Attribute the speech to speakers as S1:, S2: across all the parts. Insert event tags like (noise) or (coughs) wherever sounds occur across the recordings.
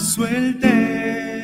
S1: suelte.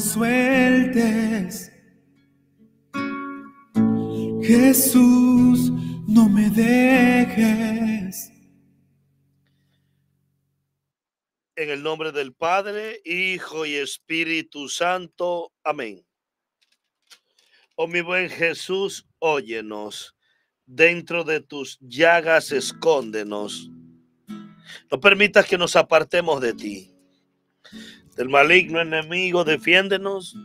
S1: sueltes. Jesús, no me dejes.
S2: En el nombre del Padre, Hijo y Espíritu Santo. Amén. Oh mi buen Jesús, óyenos. Dentro de tus llagas escóndenos. No permitas que nos apartemos de ti del maligno enemigo, defiéndenos.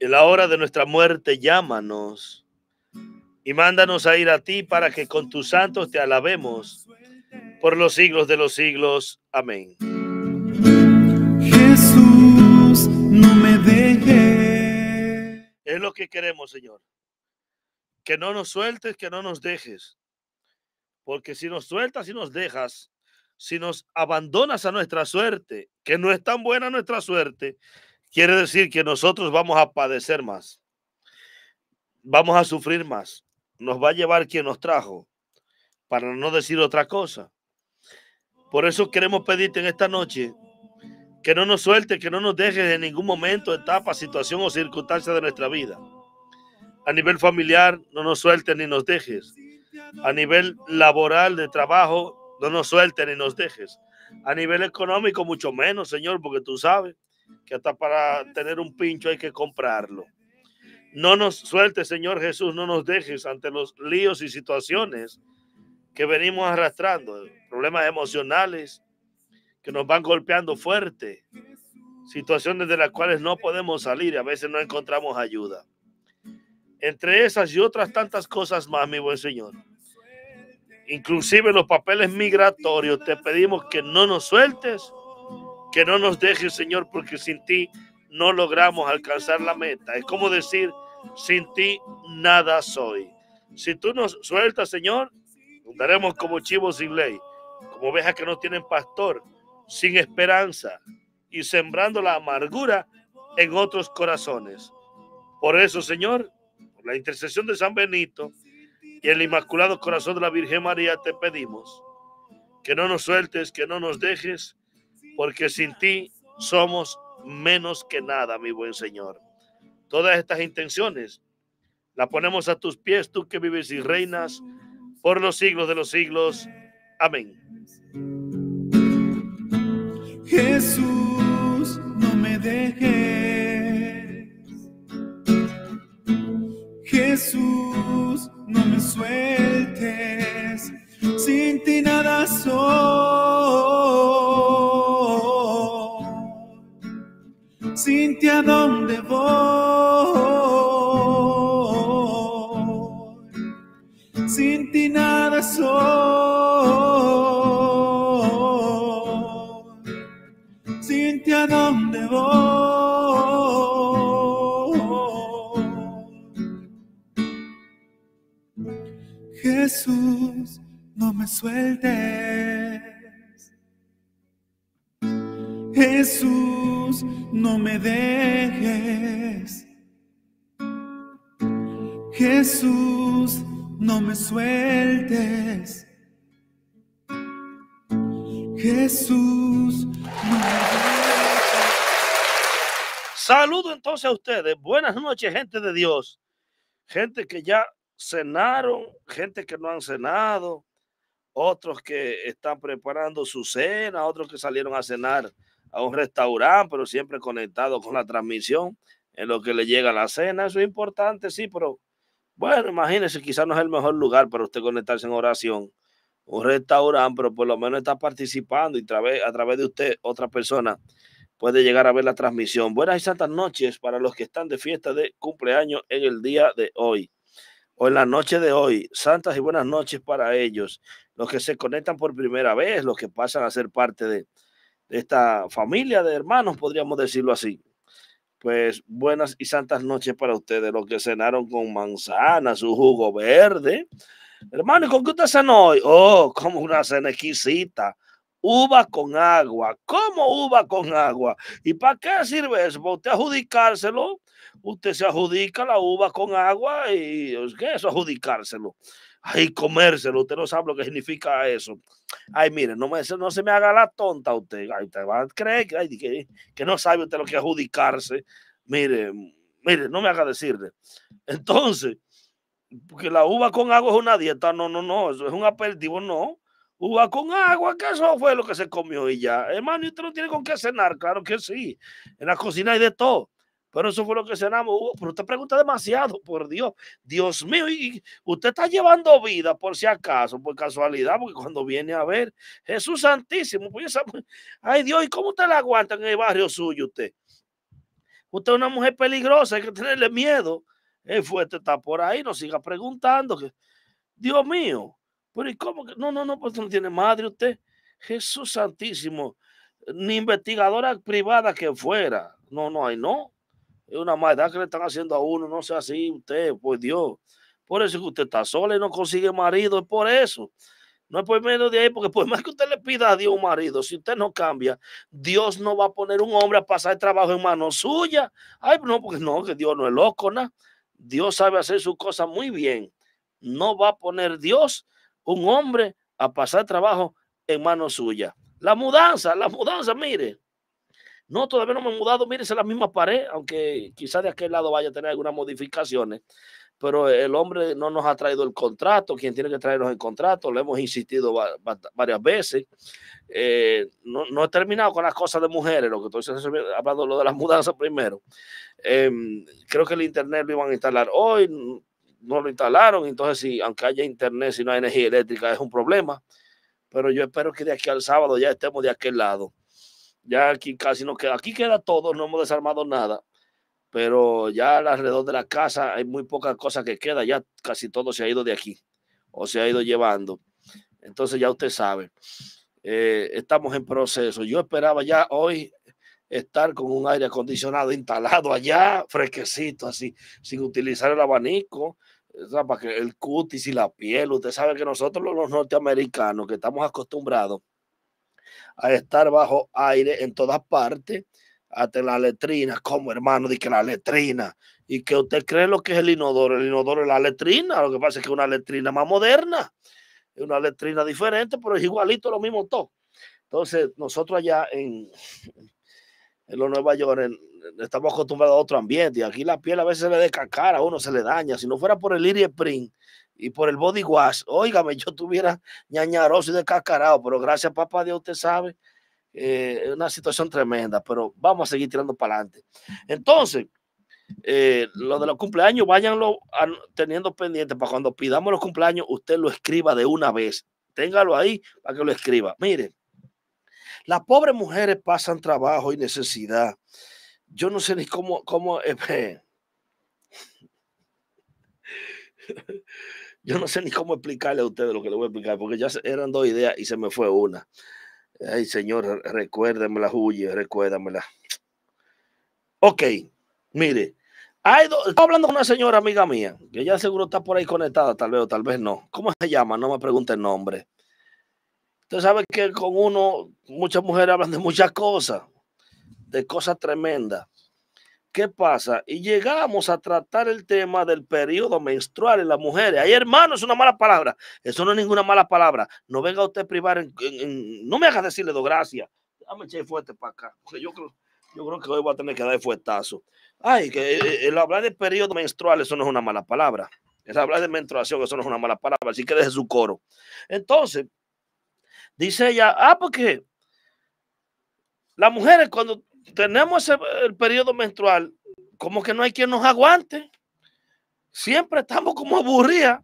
S2: En la hora de nuestra muerte, llámanos y mándanos a ir a ti para que con tus santos te alabemos por los siglos de los siglos. Amén.
S1: Jesús, no me dejes.
S2: Es lo que queremos, Señor. Que no nos sueltes, que no nos dejes. Porque si nos sueltas y nos dejas, si nos abandonas a nuestra suerte, que no es tan buena nuestra suerte, quiere decir que nosotros vamos a padecer más, vamos a sufrir más, nos va a llevar quien nos trajo, para no decir otra cosa. Por eso queremos pedirte en esta noche que no nos suelte, que no nos dejes en ningún momento, etapa, situación o circunstancia de nuestra vida. A nivel familiar, no nos sueltes ni nos dejes. A nivel laboral, de trabajo, no nos sueltes ni nos dejes. A nivel económico, mucho menos, Señor, porque tú sabes que hasta para tener un pincho hay que comprarlo. No nos sueltes, Señor Jesús, no nos dejes ante los líos y situaciones que venimos arrastrando, problemas emocionales que nos van golpeando fuerte, situaciones de las cuales no podemos salir y a veces no encontramos ayuda. Entre esas y otras tantas cosas más, mi buen Señor, inclusive los papeles migratorios, te pedimos que no nos sueltes, que no nos dejes, Señor, porque sin ti no logramos alcanzar la meta. Es como decir, sin ti nada soy. Si tú nos sueltas, Señor, andaremos como chivos sin ley, como ovejas que no tienen pastor, sin esperanza y sembrando la amargura en otros corazones. Por eso, Señor, por la intercesión de San Benito, y el Inmaculado Corazón de la Virgen María te pedimos que no nos sueltes, que no nos dejes, porque sin ti somos menos que nada, mi buen Señor. Todas estas intenciones las ponemos a tus pies, tú que vives y reinas por los siglos de los siglos. Amén.
S1: Jesús, no me dejes. Jesús sueltes, sin ti nada soy. Sin ti a dónde voy, sin ti nada soy. Sin ti a dónde voy. Jesús, no me sueltes. Jesús, no me dejes. Jesús, no me sueltes. Jesús, no me dejes.
S2: Saludo entonces a ustedes. Buenas noches, gente de Dios. Gente que ya cenaron, gente que no han cenado, otros que están preparando su cena, otros que salieron a cenar a un restaurante, pero siempre conectado con la transmisión en lo que le llega la cena. Eso es importante, sí, pero bueno, imagínese, quizás no es el mejor lugar para usted conectarse en oración. Un restaurante, pero por lo menos está participando y a través de usted otra persona puede llegar a ver la transmisión. Buenas y santas noches para los que están de fiesta de cumpleaños en el día de hoy o en la noche de hoy. Santas y buenas noches para ellos, los que se conectan por primera vez, los que pasan a ser parte de, esta familia de hermanos, podríamos decirlo así. Pues buenas y santas noches para ustedes, los que cenaron con manzana, su jugo verde. Hermano, ¿y con qué usted cenó hoy? Oh, como una cena exquisita. Uva con agua. ¿Cómo uva con agua? ¿Y para qué sirve eso? ¿Para usted adjudicárselo? usted se adjudica la uva con agua y ¿qué es eso? Adjudicárselo. Ay, comérselo. Usted no sabe lo que significa eso. Ay, mire, no, me, no se me haga la tonta usted. Ay, usted va a creer que, que, no sabe usted lo que adjudicarse. Mire, mire, no me haga decirle. Entonces, porque la uva con agua es una dieta. No, no, no. Eso es un aperitivo, no uva con agua, que eso fue lo que se comió y ya. Hermano, usted no tiene con qué cenar? Claro que sí. En la cocina hay de todo. Pero eso fue lo que cenamos, Pero usted pregunta demasiado, por Dios. Dios mío, usted está llevando vida por si acaso, por casualidad, porque cuando viene a ver, Jesús Santísimo, pues, ay Dios, ¿y cómo usted la aguanta en el barrio suyo usted? Usted es una mujer peligrosa, hay que tenerle miedo. El fuerte está por ahí, no siga preguntando. Dios mío, pero ¿y cómo que? No, no, no, pues no tiene madre usted. Jesús Santísimo, ni investigadora privada que fuera. No, no, hay no es una maldad que le están haciendo a uno, no sea así usted, pues Dios. Por eso es que usted está sola y no consigue marido, es por eso. No es por menos de ahí, porque por más que usted le pida a Dios un marido, si usted no cambia, Dios no va a poner un hombre a pasar el trabajo en mano suya. Ay, no, porque no, que Dios no es loco, ¿no? Dios sabe hacer sus cosas muy bien. No va a poner Dios un hombre a pasar el trabajo en mano suya. La mudanza, la mudanza, mire. No, todavía no me he mudado, mire, es la misma pared, aunque quizás de aquel lado vaya a tener algunas modificaciones, pero el hombre no nos ha traído el contrato, quien tiene que traernos el contrato, lo hemos insistido varias veces. Eh, no, he terminado con las cosas de mujeres, lo que estoy hablando lo de las (laughs) mudanzas primero. Em, creo que el internet lo iban a instalar hoy, no lo instalaron, entonces si, aunque haya internet, si no hay energía eléctrica, es un problema. Pero yo espero que de aquí al sábado ya estemos de aquel lado. Ya aquí casi no queda, aquí queda todo, no hemos desarmado nada, pero ya alrededor de la casa hay muy poca cosa que queda, ya casi todo se ha ido de aquí o se ha ido llevando. Entonces ya usted sabe, eh, estamos en proceso. Yo esperaba ya hoy estar con un aire acondicionado instalado allá, fresquecito, así, sin utilizar el abanico, para que el cutis y la piel, usted sabe que nosotros los norteamericanos que estamos acostumbrados a estar bajo aire en todas partes, hasta la letrina, como hermano, de que la letrina, y que usted cree lo que es el inodoro, el inodoro es la letrina, lo que pasa es que es una letrina más moderna, es una letrina diferente, pero es igualito, lo mismo todo. Entonces, nosotros allá en, los Nueva York estamos acostumbrados a otro ambiente, y aquí la piel a veces se le cara, a uno, se le daña, si no fuera por el Iri Print y por el body wash. Óigame, yo tuviera ñañaroso y descascarado, pero gracias, papá Dios, usted sabe. Eh, es una situación tremenda, pero vamos a seguir tirando para adelante. Entonces, eh, lo de los cumpleaños, váyanlo teniendo pendiente para cuando pidamos los cumpleaños, usted lo escriba de una vez. Téngalo ahí para que lo escriba. Mire, las pobres mujeres pasan trabajo y necesidad. Yo no sé ni cómo, cómo. (laughs) Eh, yo no sé ni cómo explicarle a ustedes lo que les voy a explicar, porque ya eran dos ideas y se me fue una. Ay, señor, recuérdamela, Julio, recuérdamela. Ok, mire, hay Estoy hablando con una señora amiga mía, que ya seguro está por ahí conectada, tal vez o tal vez no. ¿Cómo se llama? No me pregunte el nombre. Usted sabe que con uno, muchas mujeres hablan de muchas cosas, de cosas tremendas. ¿Qué pasa? Y llegamos a tratar el tema del periodo menstrual en las mujeres. Ay, hermano, es una mala palabra. Eso no es ninguna mala palabra. No venga usted a privar. En, no me hagas decirle dos gracias. Dame fuerte para acá. Porque yo creo, yo creo que hoy voy a tener que dar fuertazo. Ay, que eh, eh, el, hablar de periodo menstrual, eso no es una mala palabra. Es hablar de menstruación, eso no es una mala palabra. Así que deje su coro. Entonces, dice ella, ah, porque las mujeres cuando tenemos el periodo menstrual, como que no hay quien nos aguante. Siempre estamos como aburridas.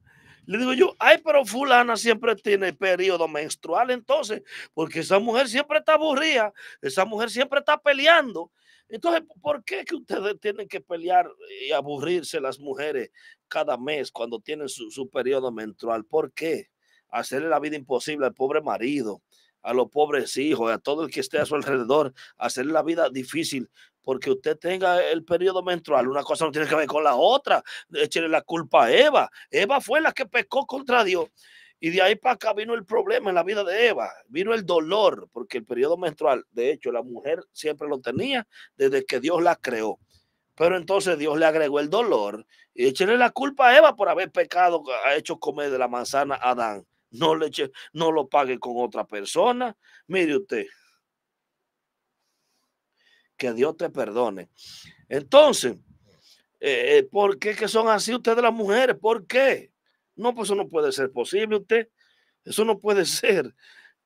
S2: Le digo yo, ay, pero fulana siempre tiene el periodo menstrual entonces, porque esa mujer siempre está aburrida, esa mujer siempre está peleando. Entonces, ¿por qué que ustedes tienen que pelear y aburrirse las mujeres cada mes cuando tienen su, su periodo menstrual? ¿Por qué? Hacerle la vida imposible al pobre marido, a los pobres hijos, a todo el que esté a su alrededor, hacer la vida difícil porque usted tenga el periodo menstrual. Una cosa no tiene que ver con la otra. Échale la culpa a Eva. Eva fue la que pecó contra Dios. Y de ahí para acá vino el problema en la vida de Eva, vino el dolor, porque el periodo menstrual, de hecho, la mujer siempre lo tenía desde que Dios la creó. Pero entonces Dios le agregó el dolor y échale la culpa a Eva por haber pecado, ha hecho comer de la manzana a Adán no, le eche, no lo pague con otra persona. Mire usted. Que Dios te perdone. Entonces, ¿por qué que son así ustedes las mujeres? ¿Por qué? No, pues eso no puede ser posible usted. Eso no puede ser.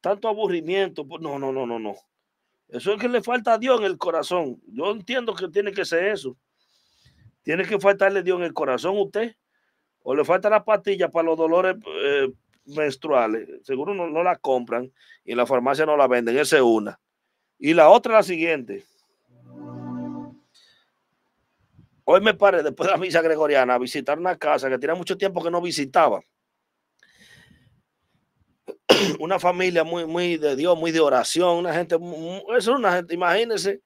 S2: Tanto aburrimiento. No, no, no, no, no. Eso es que le falta a Dios en el corazón. Yo entiendo que tiene que ser eso. Tiene que faltarle Dios en el corazón a usted. O le falta la pastilla para los dolores menstruales, eh, seguro no, la compran y en la farmacia no la venden, esa es una. Y la otra es la siguiente. Hoy me paré, después de la misa gregoriana, a visitar una casa que tenía mucho tiempo que no visitaba. (clears throat) Una familia muy, muy de Dios, muy de oración, una gente, es una gente, imagínense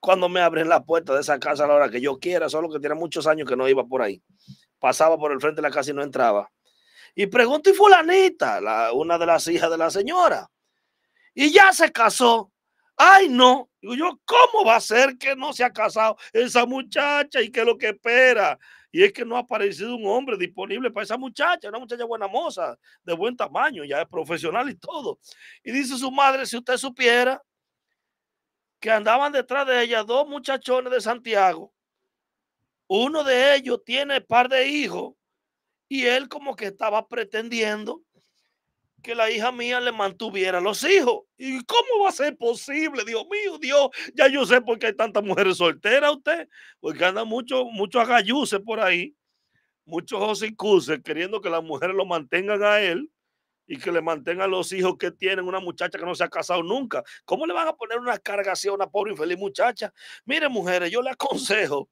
S2: cuando me abren la puerta de esa casa a la hora que yo quiera, solo que tiene muchos años que no iba por ahí. Pasaba por el frente de la casa y no entraba. Y pregunto, y fulanita, la, una de las hijas de la señora. Y ya se casó. Ay, no. Digo yo, ¿cómo va a ser que no se ha casado esa muchacha y qué lo que espera? Y es que no ha aparecido un hombre disponible para esa muchacha, una muchacha buena moza, de buen tamaño, ya es profesional y todo. Y dice su madre, si usted supiera que andaban detrás de ella dos muchachones de Santiago, uno de ellos tiene par de hijos y él como que estaba pretendiendo que la hija mía le mantuviera los hijos. ¿Y cómo va a ser posible? Dios mío, Dios, ya yo sé por qué hay tantas mujeres solteras usted, porque andan muchos a agayuces por ahí, muchos osicuses queriendo que las mujeres lo mantengan a él y que le mantengan los hijos que tienen una muchacha que no se ha casado nunca. ¿Cómo le van a poner una carga así a una pobre infeliz muchacha? Mire, mujeres, yo le aconsejo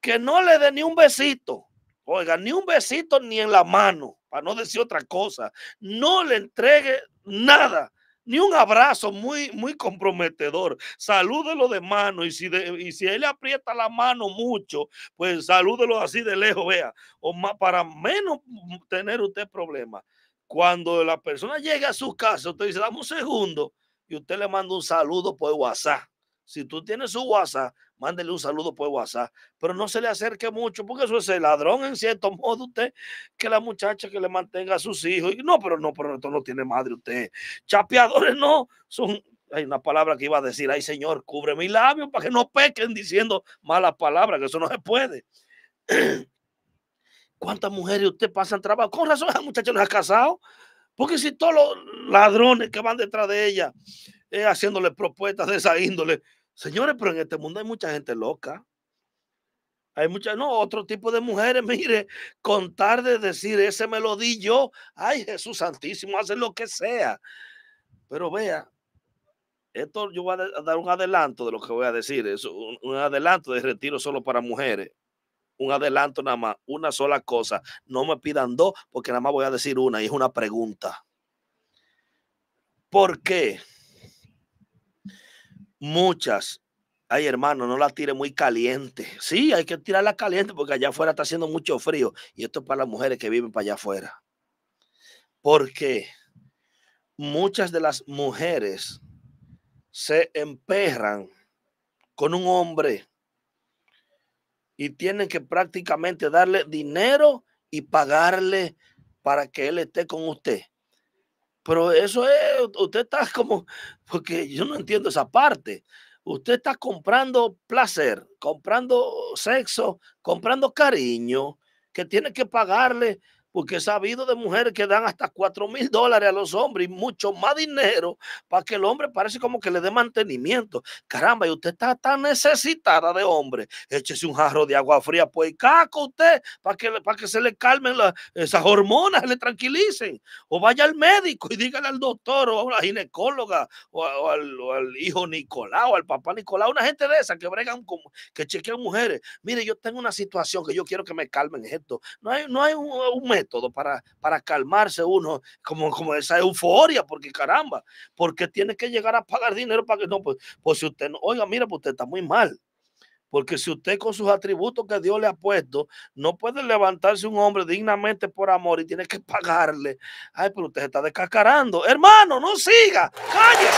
S2: que no le dé ni un besito Oiga, ni un besito ni en la mano, para no decir otra cosa. No le entregue nada, ni un abrazo muy, muy comprometedor. Salúdelo de mano y si, si él le aprieta la mano mucho, pues salúdelo así de lejos, vea. O más, para menos tener usted problemas. Cuando la persona llega a su casa, usted dice, dame un segundo y usted le manda un saludo por WhatsApp si tú tienes su WhatsApp, mándele un saludo por WhatsApp, pero no se le acerque mucho, porque eso es el ladrón en cierto (laughs) modo usted, que la muchacha que le mantenga a sus hijos. no, pero no, pero esto no tiene madre usted. Chapeadores no, son hay una palabra que iba a decir, ay Señor, cubre mis labios para que no pequen diciendo malas palabras, que eso no se puede. (clears throat) ¿Cuántas mujeres usted pasan trabajo? Con razón, esa muchacha no ha casado. Porque si todos los ladrones que van detrás de ella eh, haciéndole propuestas de esa índole. Señores, pero en este mundo hay mucha gente loca. Hay mucha... no, otro tipo de mujeres, (laughs) mire, contar de decir, ese me lo di yo, ay Jesús Santísimo, hace lo que sea. Pero vea, esto yo voy a dar un adelanto de lo que voy a decir, es un adelanto de retiro solo para mujeres, un adelanto nada más, una sola cosa, no me pidan dos porque nada más voy a decir una y es una pregunta. ¿Por qué? muchas. Ay, hermano, no la tire muy caliente. Sí, hay que tirarla caliente porque allá afuera está haciendo mucho frío. Y esto es para las mujeres que viven para allá afuera. Porque muchas de las mujeres se emperran con un hombre y tienen que prácticamente darle dinero y pagarle para que él esté con usted. Pero eso es, usted está como, porque yo no entiendo esa parte. Usted está comprando placer, comprando sexo, comprando cariño, que tiene que pagarle porque he sabido de mujeres que dan hasta 4 mil dólares a los hombres y mucho más dinero para que el hombre parece como que le dé mantenimiento. Caramba, y usted está tan necesitada de hombre. Échese un jarro de agua fría, pues caco usted, para que, que se le calmen esas hormonas, le tranquilicen. O vaya al médico y dígale al doctor o a la ginecóloga o, al, hijo Nicolau, al papá Nicolau, una gente de esa que bregan, como que chequean mujeres. Mire, yo tengo una situación que yo quiero que me calmen esto. No hay, no hay un, un todo para, para calmarse uno, como, como esa euforia, porque caramba, porque tiene que llegar a pagar dinero para que no, pues, pues si usted no, oiga, mira, pues usted está muy mal. Porque si usted con sus atributos que Dios le ha puesto, no puede levantarse un hombre dignamente por amor y tiene que pagarle. Ay, pero usted se está descascarando. Hermano, no siga. Cállese.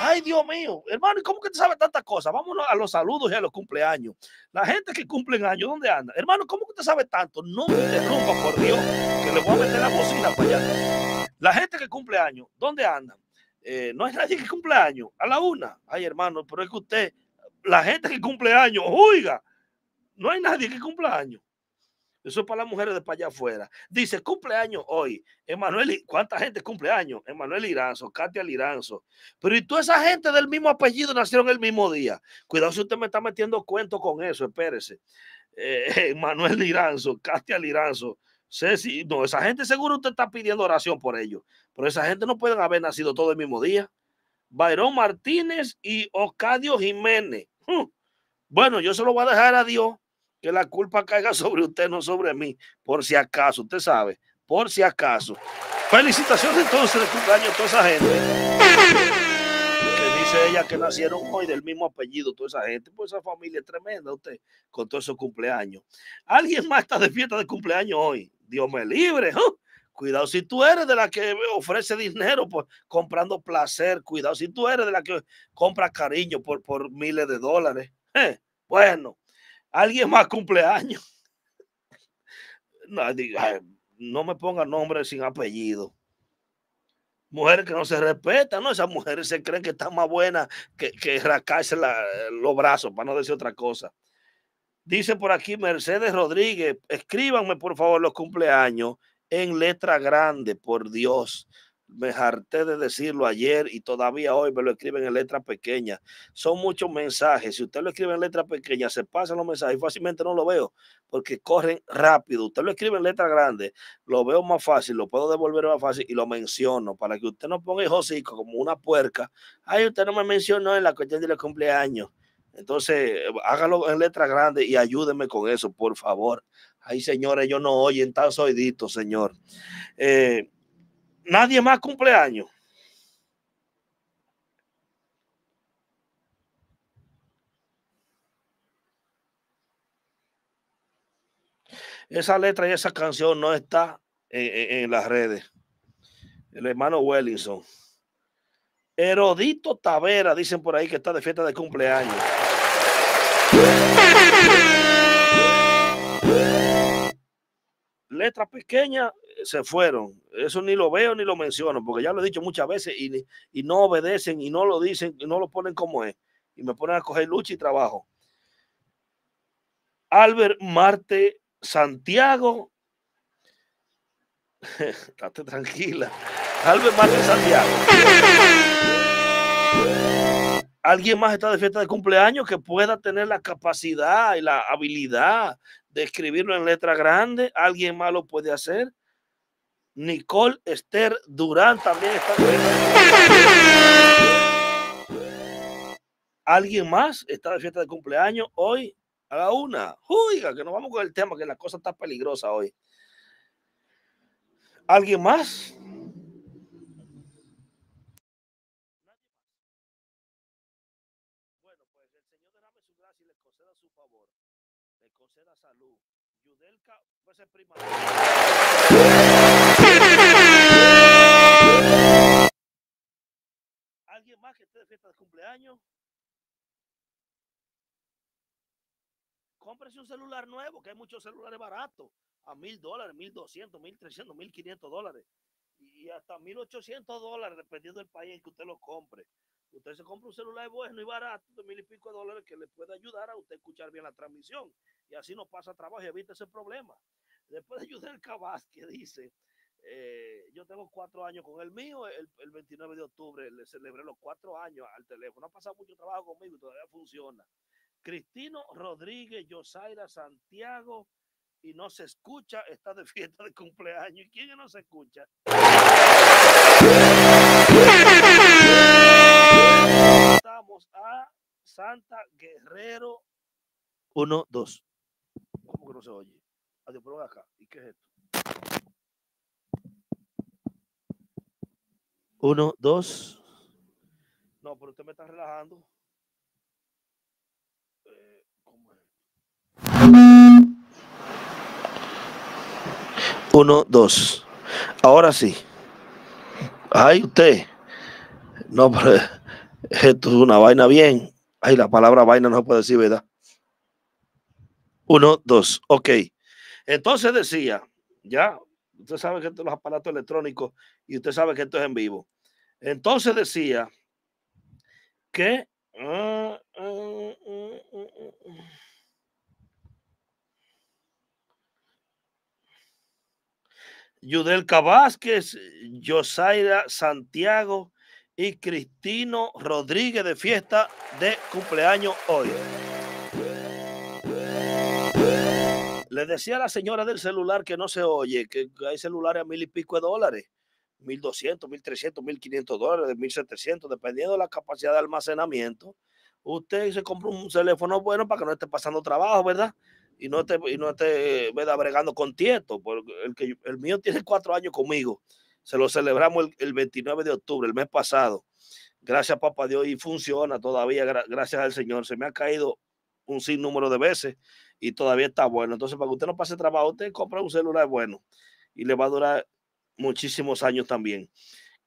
S2: Ay, Dios mío, hermano, ¿y cómo que te sabe tantas cosas? Vámonos a los saludos y a los cumpleaños. La gente que cumple año, ¿dónde anda? Hermano, ¿cómo que te sabe tanto? No me interrumpa, por Dios, que le voy a meter la bocina para allá. La gente que cumple años, ¿dónde anda? Eh, no hay nadie que cumple años. A la una. Ay, hermano, pero es que usted, la gente que cumple años, oiga, no hay nadie que cumple años. Eso es para las mujeres de para allá afuera. Dice, cumpleaños hoy. Emanuel, ¿cuánta gente cumpleaños? Emanuel Iranzo, Katia Liranzo. Pero y toda esa gente del mismo apellido nacieron el mismo día. Cuidado si usted me está metiendo cuento con eso, espérese. Eh, (laughs) Emanuel Liranzo, Katia Liranzo. no, esa gente seguro usted está pidiendo oración por ellos. Pero esa gente no pueden haber nacido todo el mismo día. Bayrón Martínez y Ocadio Jiménez. Bueno, yo se lo voy a dejar a Dios que la culpa caiga (laughs) sobre usted, no sobre mí, por si acaso, usted sabe, por si acaso. Felicitaciones entonces de cumpleaños a toda esa gente. Que dice ella que nacieron hoy del mismo apellido, toda esa gente. Pues esa familia tremenda, usted, con todos esos cumpleaños. ¿Alguien más está de fiesta de cumpleaños hoy? Dios me libre, ¿eh? Cuidado si tú eres de la que ofrece dinero por, comprando placer. Cuidado si tú eres de la que compra cariño por, por miles de dólares. ¿eh? Bueno, alguien más cumpleaños. No, me ponga nombre sin apellido. Mujeres que no se respetan, ¿no? Esas mujeres se creen que están más buenas que, que rascarse los brazos, para no decir otra cosa. Dice por aquí Mercedes Rodríguez, escríbanme por favor los cumpleaños en letra grande, por Dios me harté de decirlo ayer y todavía hoy me lo escriben en letra pequeña Son muchos mensajes. Si usted lo escribe en letras pequeñas, se pasan los mensajes. y Fácilmente no lo veo porque corren rápido. Usted lo escribe en letra grande lo veo más fácil, lo puedo devolver más fácil y lo menciono para que usted no ponga hocico como una puerca. Ay, usted no me mencionó en la cuestión de cumpleaños. Entonces, hágalo en letra grande y ayúdeme con eso, por favor. Ay, señores, yo no oyen tan soiditos, señor. Eh, Nadie más cumpleaños. Esa letra y esa canción no está en, las redes. El hermano Wellington. Herodito Tavera, dicen por ahí que está de fiesta de cumpleaños. Letra pequeña se fueron. Eso ni lo veo ni lo menciono, porque ya lo he dicho muchas veces y, no obedecen y no lo dicen y no lo ponen como es. Y me ponen a coger lucha y trabajo. Albert Marte Santiago. (laughs) Estate tranquila. Albert Marte Santiago. Alguien más está de fiesta de cumpleaños que pueda tener la capacidad y la habilidad de escribirlo en letra grande. Alguien más lo puede hacer. Nicole Esther Durán también está. ¿Alguien más está de fiesta de cumpleaños hoy? A la una. Juiga, que nos vamos con el tema, que la cosa está peligrosa hoy. ¿Alguien
S1: más? Bueno, pues el Señor derrame su gracia y le conceda su favor. Le conceda salud. Yudelka, pues es prima. ¿Alguien más que esté de fiesta de
S2: cumpleaños? Cómprese un celular nuevo, que hay muchos celulares baratos, a mil dólares, mil doscientos, mil trescientos, mil quinientos dólares y hasta mil ochocientos dólares, dependiendo del país en que usted lo compre. Usted se compra un celular bueno y barato de mil y pico de dólares que le puede ayudar a usted escuchar bien la transmisión. Y así no pasa trabajo y evita ese problema. Después de ayudar el Cabas, que dice, eh, yo tengo cuatro años con el mío, el, 29 de octubre le celebré los cuatro años al teléfono, ha pasado mucho trabajo conmigo y todavía funciona. Cristino Rodríguez, Yosaira Santiago, y no se escucha, está de fiesta de cumpleaños. ¿Y quién no se escucha? Estamos a Santa Guerrero 1, 2. ¿Cómo que no se oye? Adiós, pero acá. ¿Y qué es esto? Uno, dos. No, pero usted me está relajando. Eh, Uno, dos. Ahora sí. Ay, usted. No, pero (laughs) esto es una vaina bien. Ay, la palabra vaina no se puede decir, ¿verdad? Uno, dos. Ok. Entonces decía, ya, usted sabe que estos los aparatos electrónicos y usted sabe que esto es en vivo. Entonces decía que...
S1: Mm, mm, mm,
S2: Yudel uh, Yosaira Santiago y Cristino Rodríguez de fiesta de cumpleaños hoy. Le decía a la señora del celular que no se oye, que hay celulares a mil y pico de dólares. 1.200, 1.300, 1.500 dólares, 1.700, dependiendo de la capacidad de almacenamiento. Usted se compra un teléfono bueno para que no esté pasando trabajo, ¿verdad? Y no esté, y no esté ¿verdad? bregando con tieto. Porque el, que, el mío tiene cuatro años conmigo. Se lo celebramos el, 29 de octubre, el mes pasado. Gracias, papá Dios, y funciona todavía, gracias al Señor. Se me ha caído un sinnúmero de veces y todavía está bueno. Entonces, para que usted no pase trabajo, usted compra un celular bueno y le va a durar muchísimos años también.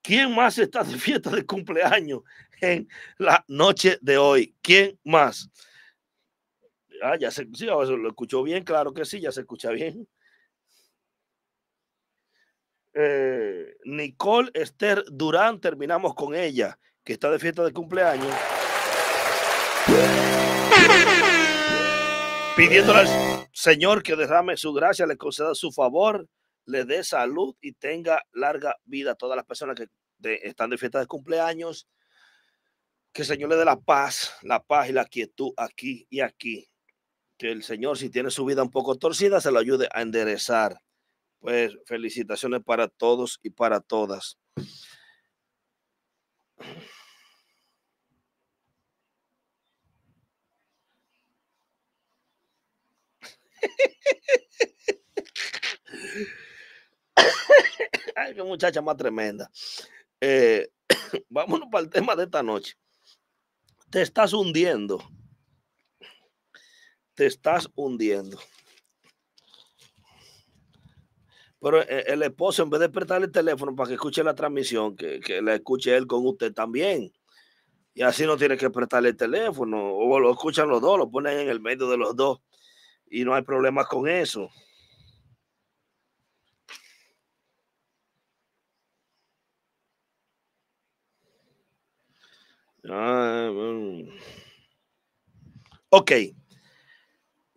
S2: ¿Quién más está de fiesta de cumpleaños en la noche de hoy? ¿Quién más? Ah, ya se lo escuchó bien, claro que sí, ya se escucha bien. Eh, Nicole Esther Durán, terminamos con ella, que está de fiesta de cumpleaños. Pidiéndole al Señor que derrame su gracia, le conceda su favor le dé salud y tenga larga vida a todas las personas que están de fiesta de cumpleaños. Que el Señor le dé la paz, la paz y la quietud aquí y aquí. Que el Señor, si tiene su vida un poco torcida, se lo ayude a enderezar. Pues felicitaciones para todos y para todas.
S1: (laughs)
S2: Ay, qué muchacha más tremenda. Eh, (coughs) vámonos para el tema de esta noche. Te estás hundiendo. Te estás hundiendo. Pero eh, el esposo, en vez de prestarle el teléfono para que escuche la transmisión, que, la escuche él con usted también. Y así no tiene que prestarle el teléfono. O lo escuchan los dos, lo ponen en el medio de los dos. Y no hay problemas con eso. Ah, ok.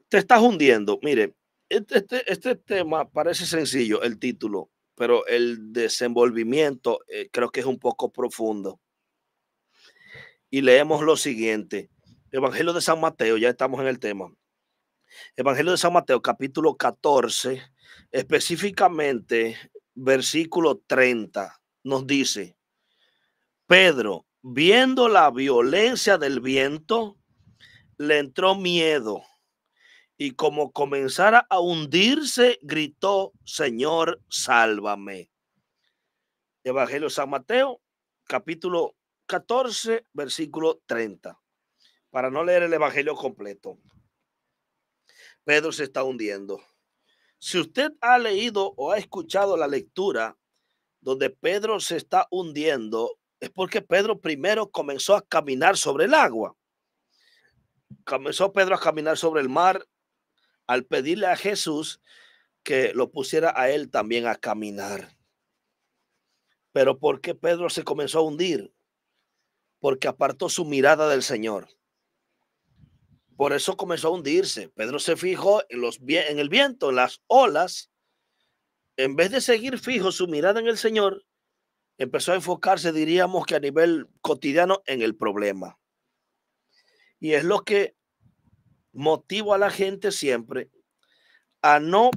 S2: Te estás hundiendo. Mire, este, este, este, tema parece sencillo, el título, pero el desenvolvimiento eh, creo que es un poco profundo. Y leemos lo siguiente. Evangelio de San Mateo, ya estamos en el tema. Evangelio de San Mateo, capítulo 14, específicamente versículo 30, nos dice, Pedro, viendo la violencia del viento, le entró miedo y como comenzara a hundirse, gritó, Señor, sálvame. Evangelio San Mateo, capítulo 14, versículo 30, para no leer el Evangelio completo. Pedro se está hundiendo. Si usted ha leído o ha escuchado la lectura donde Pedro se está hundiendo, es porque Pedro primero comenzó a caminar sobre el agua. Comenzó Pedro a caminar sobre el mar al pedirle a Jesús que lo pusiera a él también a caminar. Pero ¿por qué Pedro se comenzó a hundir? Porque apartó su mirada del Señor. Por eso comenzó a hundirse. Pedro se fijó en, los, en el viento, en las olas. En vez de seguir fijo su mirada en el Señor, empezó a enfocarse, diríamos que a nivel cotidiano, en el problema. Y es lo que motiva a la gente siempre a no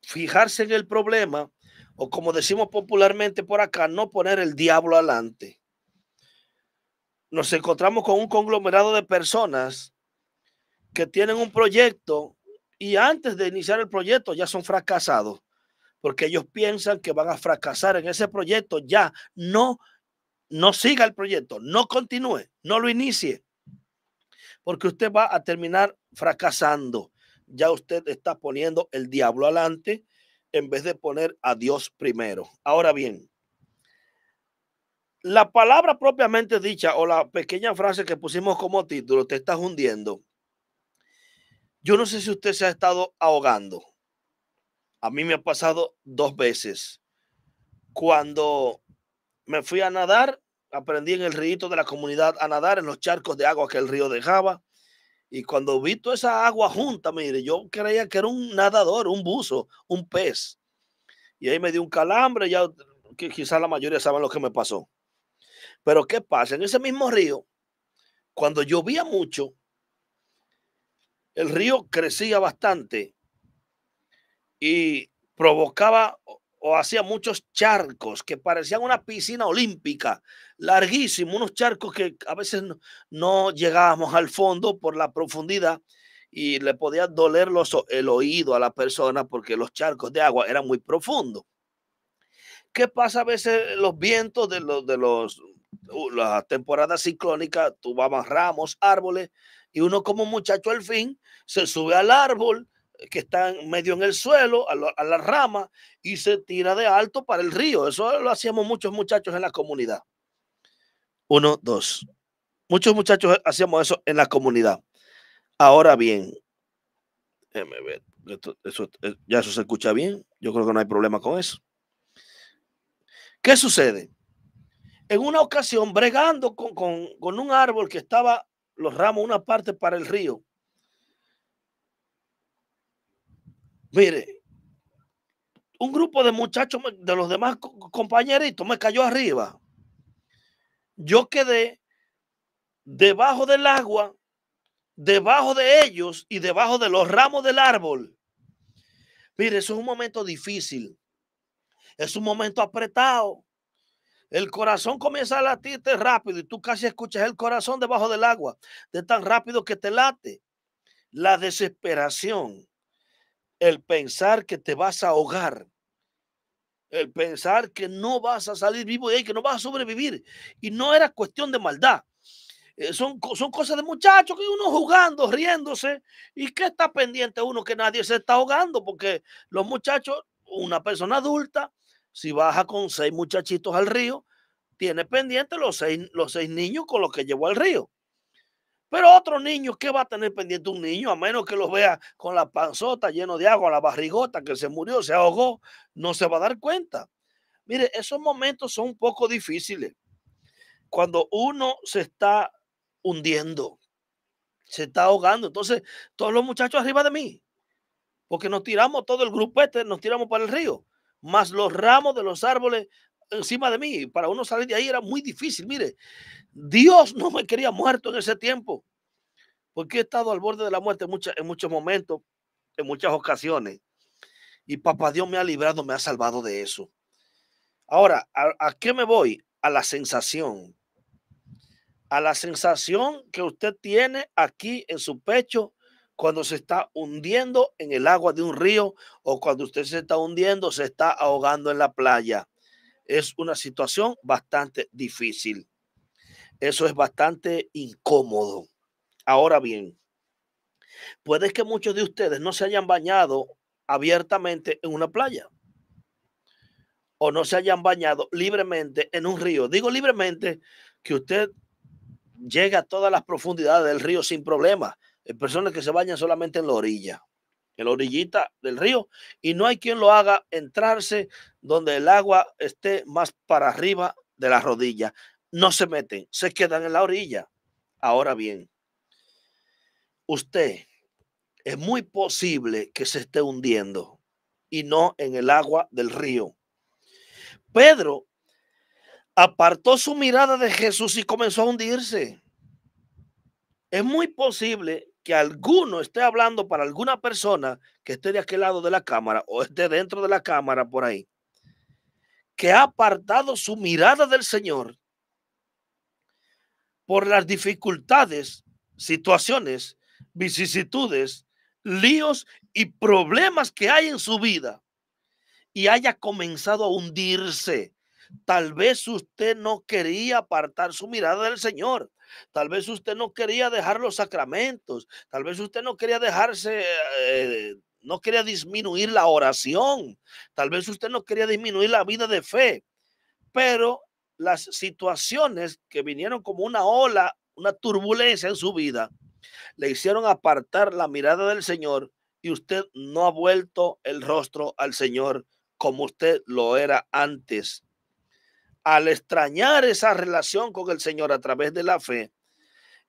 S2: fijarse en el problema o como decimos popularmente por acá, no poner el diablo adelante. Nos encontramos con un conglomerado de personas que tienen un proyecto y antes de iniciar el proyecto ya son fracasados porque ellos piensan que van a fracasar en ese proyecto. Ya, no, no siga el proyecto, no continúe, no lo inicie, porque usted va a terminar fracasando. Ya usted está poniendo el diablo adelante en vez de poner a Dios primero. Ahora bien, la palabra propiamente dicha o la pequeña frase que pusimos como título, te estás hundiendo. Yo no sé si usted se ha estado ahogando a mí me ha pasado dos veces. Cuando me fui a nadar, aprendí en el río de la comunidad a nadar en los charcos de agua que el río dejaba. Y cuando vi toda esa agua junta, mire, yo creía que era un nadador, un buzo, un pez. Y ahí me dio un calambre, ya que quizás la mayoría saben lo que me pasó. Pero ¿qué pasa? En ese mismo río, cuando llovía mucho, el río crecía bastante y provocaba o hacía muchos charcos que parecían una piscina olímpica, larguísimo, unos charcos que a veces no, llegábamos al fondo por la profundidad y le podía doler el oído a la persona porque los charcos de agua eran muy profundos. ¿Qué pasa a veces los vientos de las de los tuvaban la temporada ramos, árboles y uno como muchacho al fin se sube al árbol que están medio en el suelo, a, la rama, y se tira de alto para el río. Eso lo hacíamos muchos muchachos en la comunidad. Uno, dos. Muchos muchachos hacíamos eso en la comunidad. Ahora bien, eso, eh, ya eso se escucha bien. Yo creo que no hay problema con eso. ¿Qué sucede? En una ocasión, bregando con un árbol que estaba los ramos una parte para el río, Mire, un grupo de muchachos, de los demás compañeritos, me cayó arriba. Yo quedé debajo del agua, debajo de ellos y debajo de los ramos del árbol. Mire, eso es un momento difícil. Es un momento apretado. El corazón comienza a latirte rápido y tú casi escuchas el corazón debajo del agua, de tan rápido que te late. La desesperación el pensar que te vas a ahogar, el pensar que no vas a salir vivo y que no vas a sobrevivir. Y no era cuestión de maldad. Eh, son, son cosas de muchachos que uno jugando, riéndose, y que está pendiente uno que nadie se está ahogando, porque los muchachos, una persona adulta, si baja con seis muchachitos al río, tiene pendiente los seis, los seis niños con los que llevó al río. Pero otro niño, ¿qué va a tener pendiente un niño? A menos que lo vea con la panzota lleno de agua, la barrigota que se murió, se ahogó, no se va a dar cuenta. Mire, esos momentos son un poco difíciles. Cuando uno se está hundiendo, se está ahogando. Entonces, todos los muchachos arriba de mí, porque nos tiramos todo el grupo este, nos tiramos para el río, más los ramos de los árboles encima de mí. Para uno salir de ahí era muy difícil. Mire, Dios no me quería muerto en ese tiempo, porque he estado al borde de la muerte en, muchos momentos, en muchas ocasiones. Y papá Dios me ha librado, me ha salvado de eso. Ahora, a qué me voy? A la sensación. A la sensación que usted tiene aquí en su pecho cuando se está hundiendo en el agua de un río o cuando usted se está hundiendo, se está ahogando en la playa es una situación bastante difícil. Eso es bastante incómodo. Ahora bien, puede que muchos de ustedes no se hayan bañado abiertamente en una playa o no se hayan bañado libremente en un río. Digo libremente que usted llega a todas las profundidades del río sin problema. Hay personas que se bañan solamente en la orilla en la orillita del río, y no hay quien lo haga entrarse donde el agua esté más para arriba de la rodilla. No se meten, se quedan en la orilla. Ahora bien, usted es muy posible que se esté hundiendo y no en el agua del río. Pedro apartó su mirada de Jesús y comenzó a hundirse. Es muy posible que alguno esté hablando para alguna persona que esté de aquel lado de la cámara o esté dentro de la cámara por ahí, que ha apartado su mirada del Señor por las dificultades, situaciones, vicisitudes, líos y problemas que hay en su vida y haya comenzado a hundirse Tal vez usted no quería apartar su mirada del Señor. Tal vez usted no quería dejar los sacramentos. Tal vez usted no quería dejarse... Eh, no quería disminuir la oración. Tal vez usted no quería disminuir la vida de fe. Pero las situaciones que vinieron como una ola, una turbulencia en su vida, le hicieron apartar la mirada del Señor y usted no ha vuelto el rostro al Señor como usted lo era antes al extrañar esa relación con el Señor a través de la fe,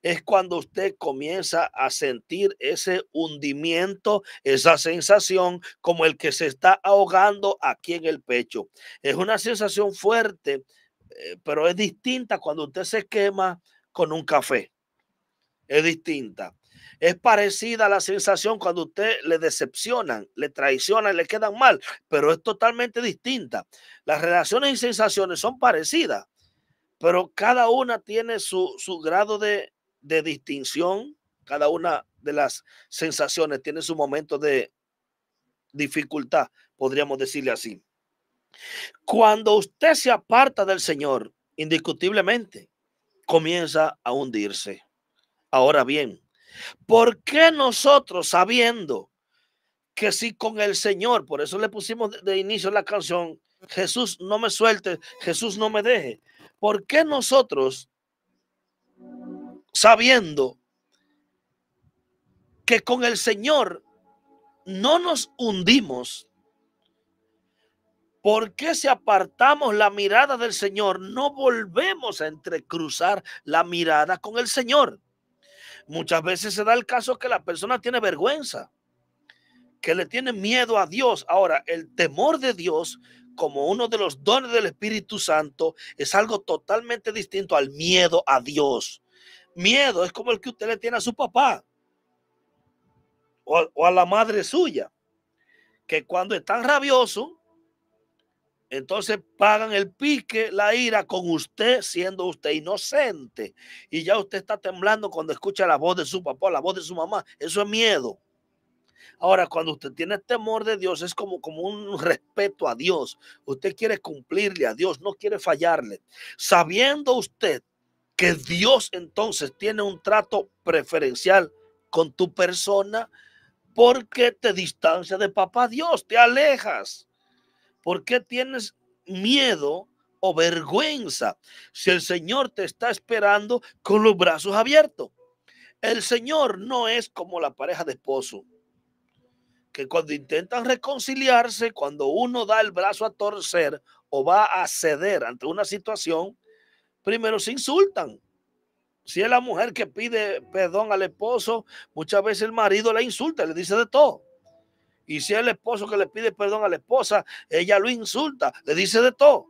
S2: es cuando usted comienza a sentir ese hundimiento, esa sensación como el que se está ahogando aquí en el pecho. Es una sensación fuerte, eh, pero es distinta cuando usted se quema con un café. Es distinta. Es parecida a la sensación cuando usted le decepcionan, le traicionan, le quedan mal, pero es totalmente distinta. Las relaciones y sensaciones son parecidas, pero cada una tiene su, grado de distinción, cada una de las sensaciones tiene su momento de dificultad, podríamos decirle así. Cuando usted se aparta del Señor, indiscutiblemente, comienza a hundirse. Ahora bien, ¿Por qué nosotros sabiendo que si con el Señor, por eso le pusimos de, inicio la canción, Jesús no me suelte, Jesús no me deje? ¿Por qué nosotros sabiendo que con el Señor no nos hundimos, por qué si apartamos la mirada del Señor, no volvemos a entrecruzar la mirada con el Señor. Muchas veces se da el caso que la persona tiene vergüenza, que le tiene miedo a Dios. Ahora, el temor de Dios como uno de los dones del Espíritu Santo es algo totalmente distinto al miedo a Dios. Miedo es como el que usted le tiene a su papá o, a la madre suya, que cuando están rabiosos, entonces pagan el pique, la ira con usted siendo usted inocente. Y ya usted está temblando cuando escucha la voz de su papá, la voz de su mamá. Eso es miedo. Ahora, cuando usted tiene temor de Dios, es como, como un respeto a Dios. Usted quiere cumplirle a Dios, no quiere fallarle. Sabiendo usted que Dios entonces tiene un trato preferencial con tu persona porque te distancia de papá Dios, te alejas. ¿Por qué tienes miedo o vergüenza si el Señor te está esperando con los brazos abiertos? El Señor no es como la pareja de esposo, que cuando intentan reconciliarse, cuando uno da el brazo a torcer o va a ceder ante una situación, primero se insultan. Si es la mujer que pide perdón al esposo, muchas veces el marido la insulta, le dice de todo. Y si el esposo que le pide perdón a la esposa, ella lo insulta, le dice de todo.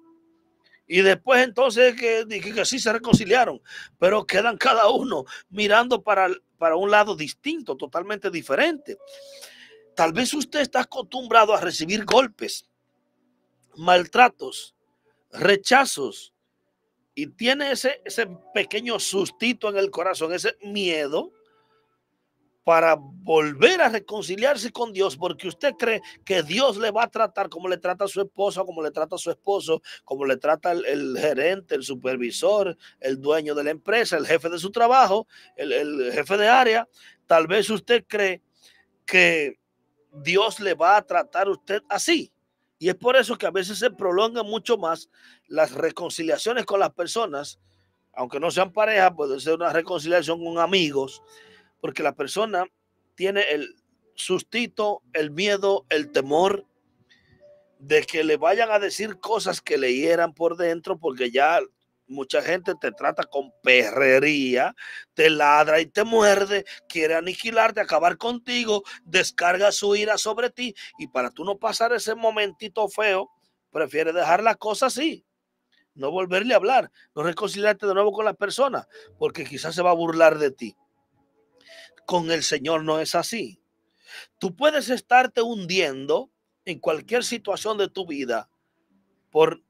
S2: Y después entonces que, que, que sí se reconciliaron, pero quedan cada uno mirando para, para un lado distinto, totalmente diferente. Tal vez usted está acostumbrado a recibir golpes, maltratos, rechazos, y tiene ese, ese pequeño sustito en el corazón, ese miedo para volver a reconciliarse con Dios, porque usted cree que Dios le va a tratar como le trata a su esposa, como le trata a su esposo, como le trata el, gerente, el supervisor, el dueño de la empresa, el jefe de su trabajo, el, jefe de área. Tal vez usted cree que Dios le va a tratar a usted así. Y es por eso que a veces se prolongan mucho más las reconciliaciones con las personas, aunque no sean parejas, puede ser una reconciliación con amigos, porque la persona tiene el sustito, el miedo, el temor de que le vayan a decir cosas que le hieran por dentro, porque ya mucha gente te trata con perrería, te ladra y te muerde, quiere aniquilarte, acabar contigo, descarga su ira sobre ti y para tú no pasar ese momentito feo, prefiere dejar las cosas así, no volverle a hablar, no reconciliarte de nuevo con la persona, porque quizás se va a burlar de ti. Con el Señor no es así. Tú puedes estarte hundiendo en cualquier situación de tu vida por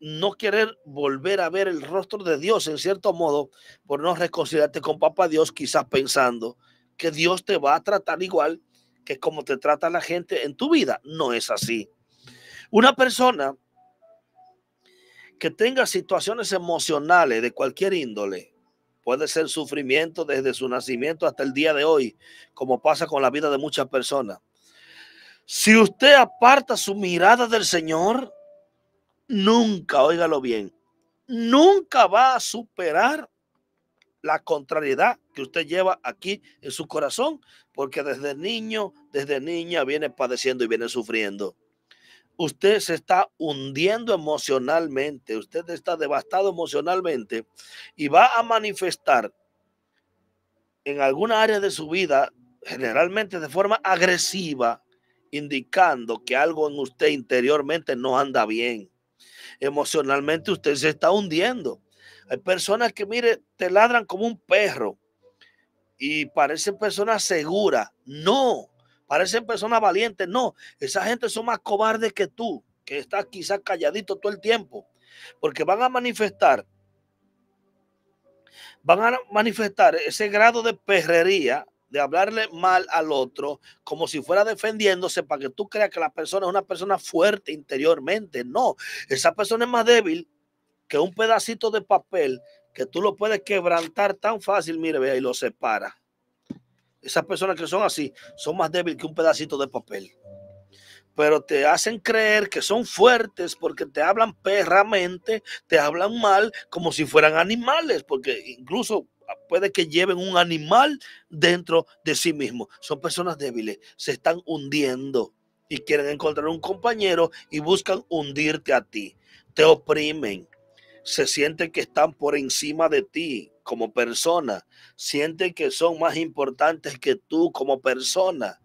S2: no querer volver a ver el rostro de Dios, en cierto modo, por no reconciliarte con Papá Dios, quizás pensando que Dios te va a tratar igual que como te trata la gente en tu vida. No es así. Una persona que tenga situaciones emocionales de cualquier índole, Puede ser sufrimiento desde su nacimiento hasta el día de hoy, como pasa con la vida de muchas personas. Si usted aparta su mirada del Señor, nunca, óigalo bien, nunca va a superar la contrariedad que usted lleva aquí en su corazón, porque desde niño, desde niña viene padeciendo y viene sufriendo usted se está hundiendo emocionalmente, usted está devastado emocionalmente y va a manifestar en alguna área de su vida, generalmente de forma agresiva, indicando que algo en usted interiormente no anda bien. Emocionalmente usted se está hundiendo. Hay personas que, mire, te ladran como un perro y parecen personas seguras. No, parecen personas valientes. No, esa gente son más cobardes que tú, que estás quizás calladito todo el tiempo, porque van a manifestar, van a manifestar ese grado de perrería de hablarle mal al otro como si fuera defendiéndose para que tú creas que la persona es una persona fuerte interiormente. No, esa persona es más débil que un pedacito de papel que tú lo puedes quebrantar tan fácil, mire, vea, y lo separa. Esas personas que son así son más débiles que un pedacito de papel. Pero te hacen creer que son fuertes porque te hablan perramente, te hablan mal como si fueran animales, porque incluso puede que lleven un animal dentro de sí mismo. Son personas débiles, se están hundiendo y quieren encontrar un compañero y buscan hundirte a ti. Te oprimen, se sienten que están por encima de ti, como persona, sienten que son más importantes que tú como persona.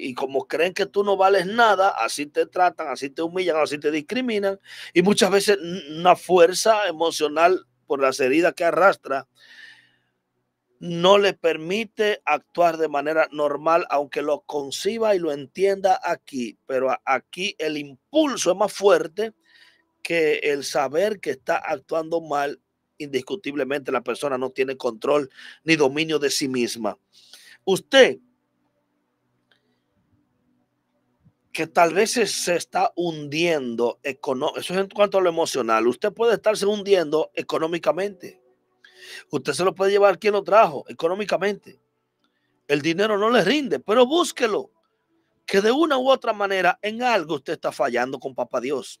S2: Y como creen que tú no vales nada, así te tratan, así te humillan, así te discriminan. Y muchas veces una fuerza emocional por las heridas que arrastra no le permite actuar de manera normal, aunque lo conciba y lo entienda aquí. Pero aquí el impulso es más fuerte que el saber que está actuando mal indiscutiblemente la persona no tiene control ni dominio de sí misma. Usted, que tal vez se está hundiendo, eso es en cuanto a lo emocional, usted puede estarse hundiendo económicamente. Usted se lo puede llevar quien lo trajo económicamente. El dinero no le rinde, pero búsquelo. Que de una u otra manera en algo usted está fallando con Papá Dios.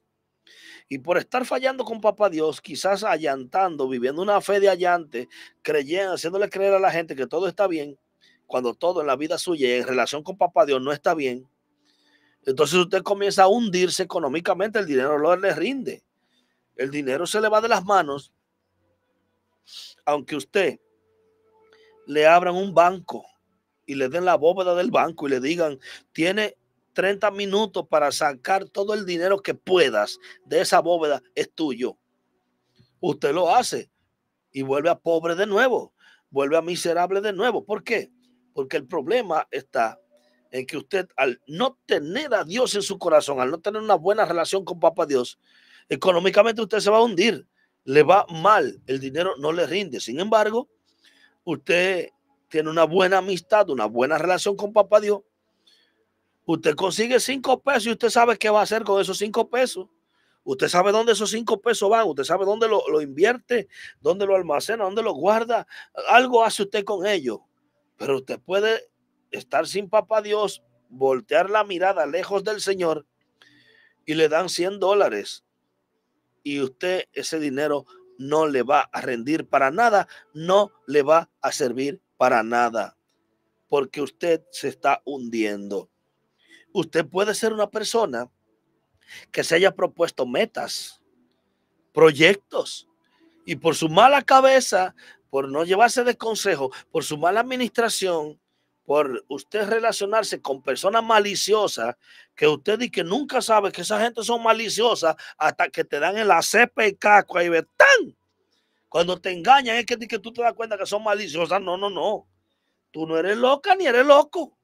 S2: Y por estar fallando con papá Dios, quizás allantando, viviendo una fe de allante, creyendo, haciéndole creer a la gente que todo está bien, cuando todo en la vida suya en relación con papá Dios no está bien, entonces usted comienza a hundirse económicamente, el dinero no le rinde. El dinero se le va de las manos, aunque usted le abran un banco y le den la bóveda del banco y le digan, tiene 30 minutos para sacar todo el dinero que puedas de esa bóveda es tuyo. Usted lo hace y vuelve a pobre de nuevo, vuelve a miserable de nuevo. ¿Por qué? Porque el problema está en que usted al no tener a Dios en su corazón, al no tener una buena relación con Papa Dios, económicamente usted se va a hundir, le va mal, el dinero no le rinde. Sin embargo, usted tiene una buena amistad, una buena relación con Papa Dios Usted consigue cinco pesos y usted sabe qué va a hacer con esos cinco pesos. Usted sabe dónde esos cinco pesos van, usted sabe dónde lo, invierte, dónde lo almacena, dónde lo guarda. Algo hace usted con ello. Pero usted puede estar sin papá Dios, voltear la mirada lejos del Señor y le dan 100 dólares. Y usted ese dinero no le va a rendir para nada, no le va a servir para nada, porque usted se está hundiendo. Usted puede ser una persona que se haya propuesto metas, proyectos, y por su mala cabeza, por no llevarse de consejo, por su mala administración, por usted relacionarse con personas maliciosas, que usted dice que nunca sabe que esa gente son maliciosas hasta que te dan en la cepa y casco ahí ve tan. Cuando te engañan es que, que tú te das cuenta que son maliciosas. No, no, no. Tú no eres loca ni eres loco.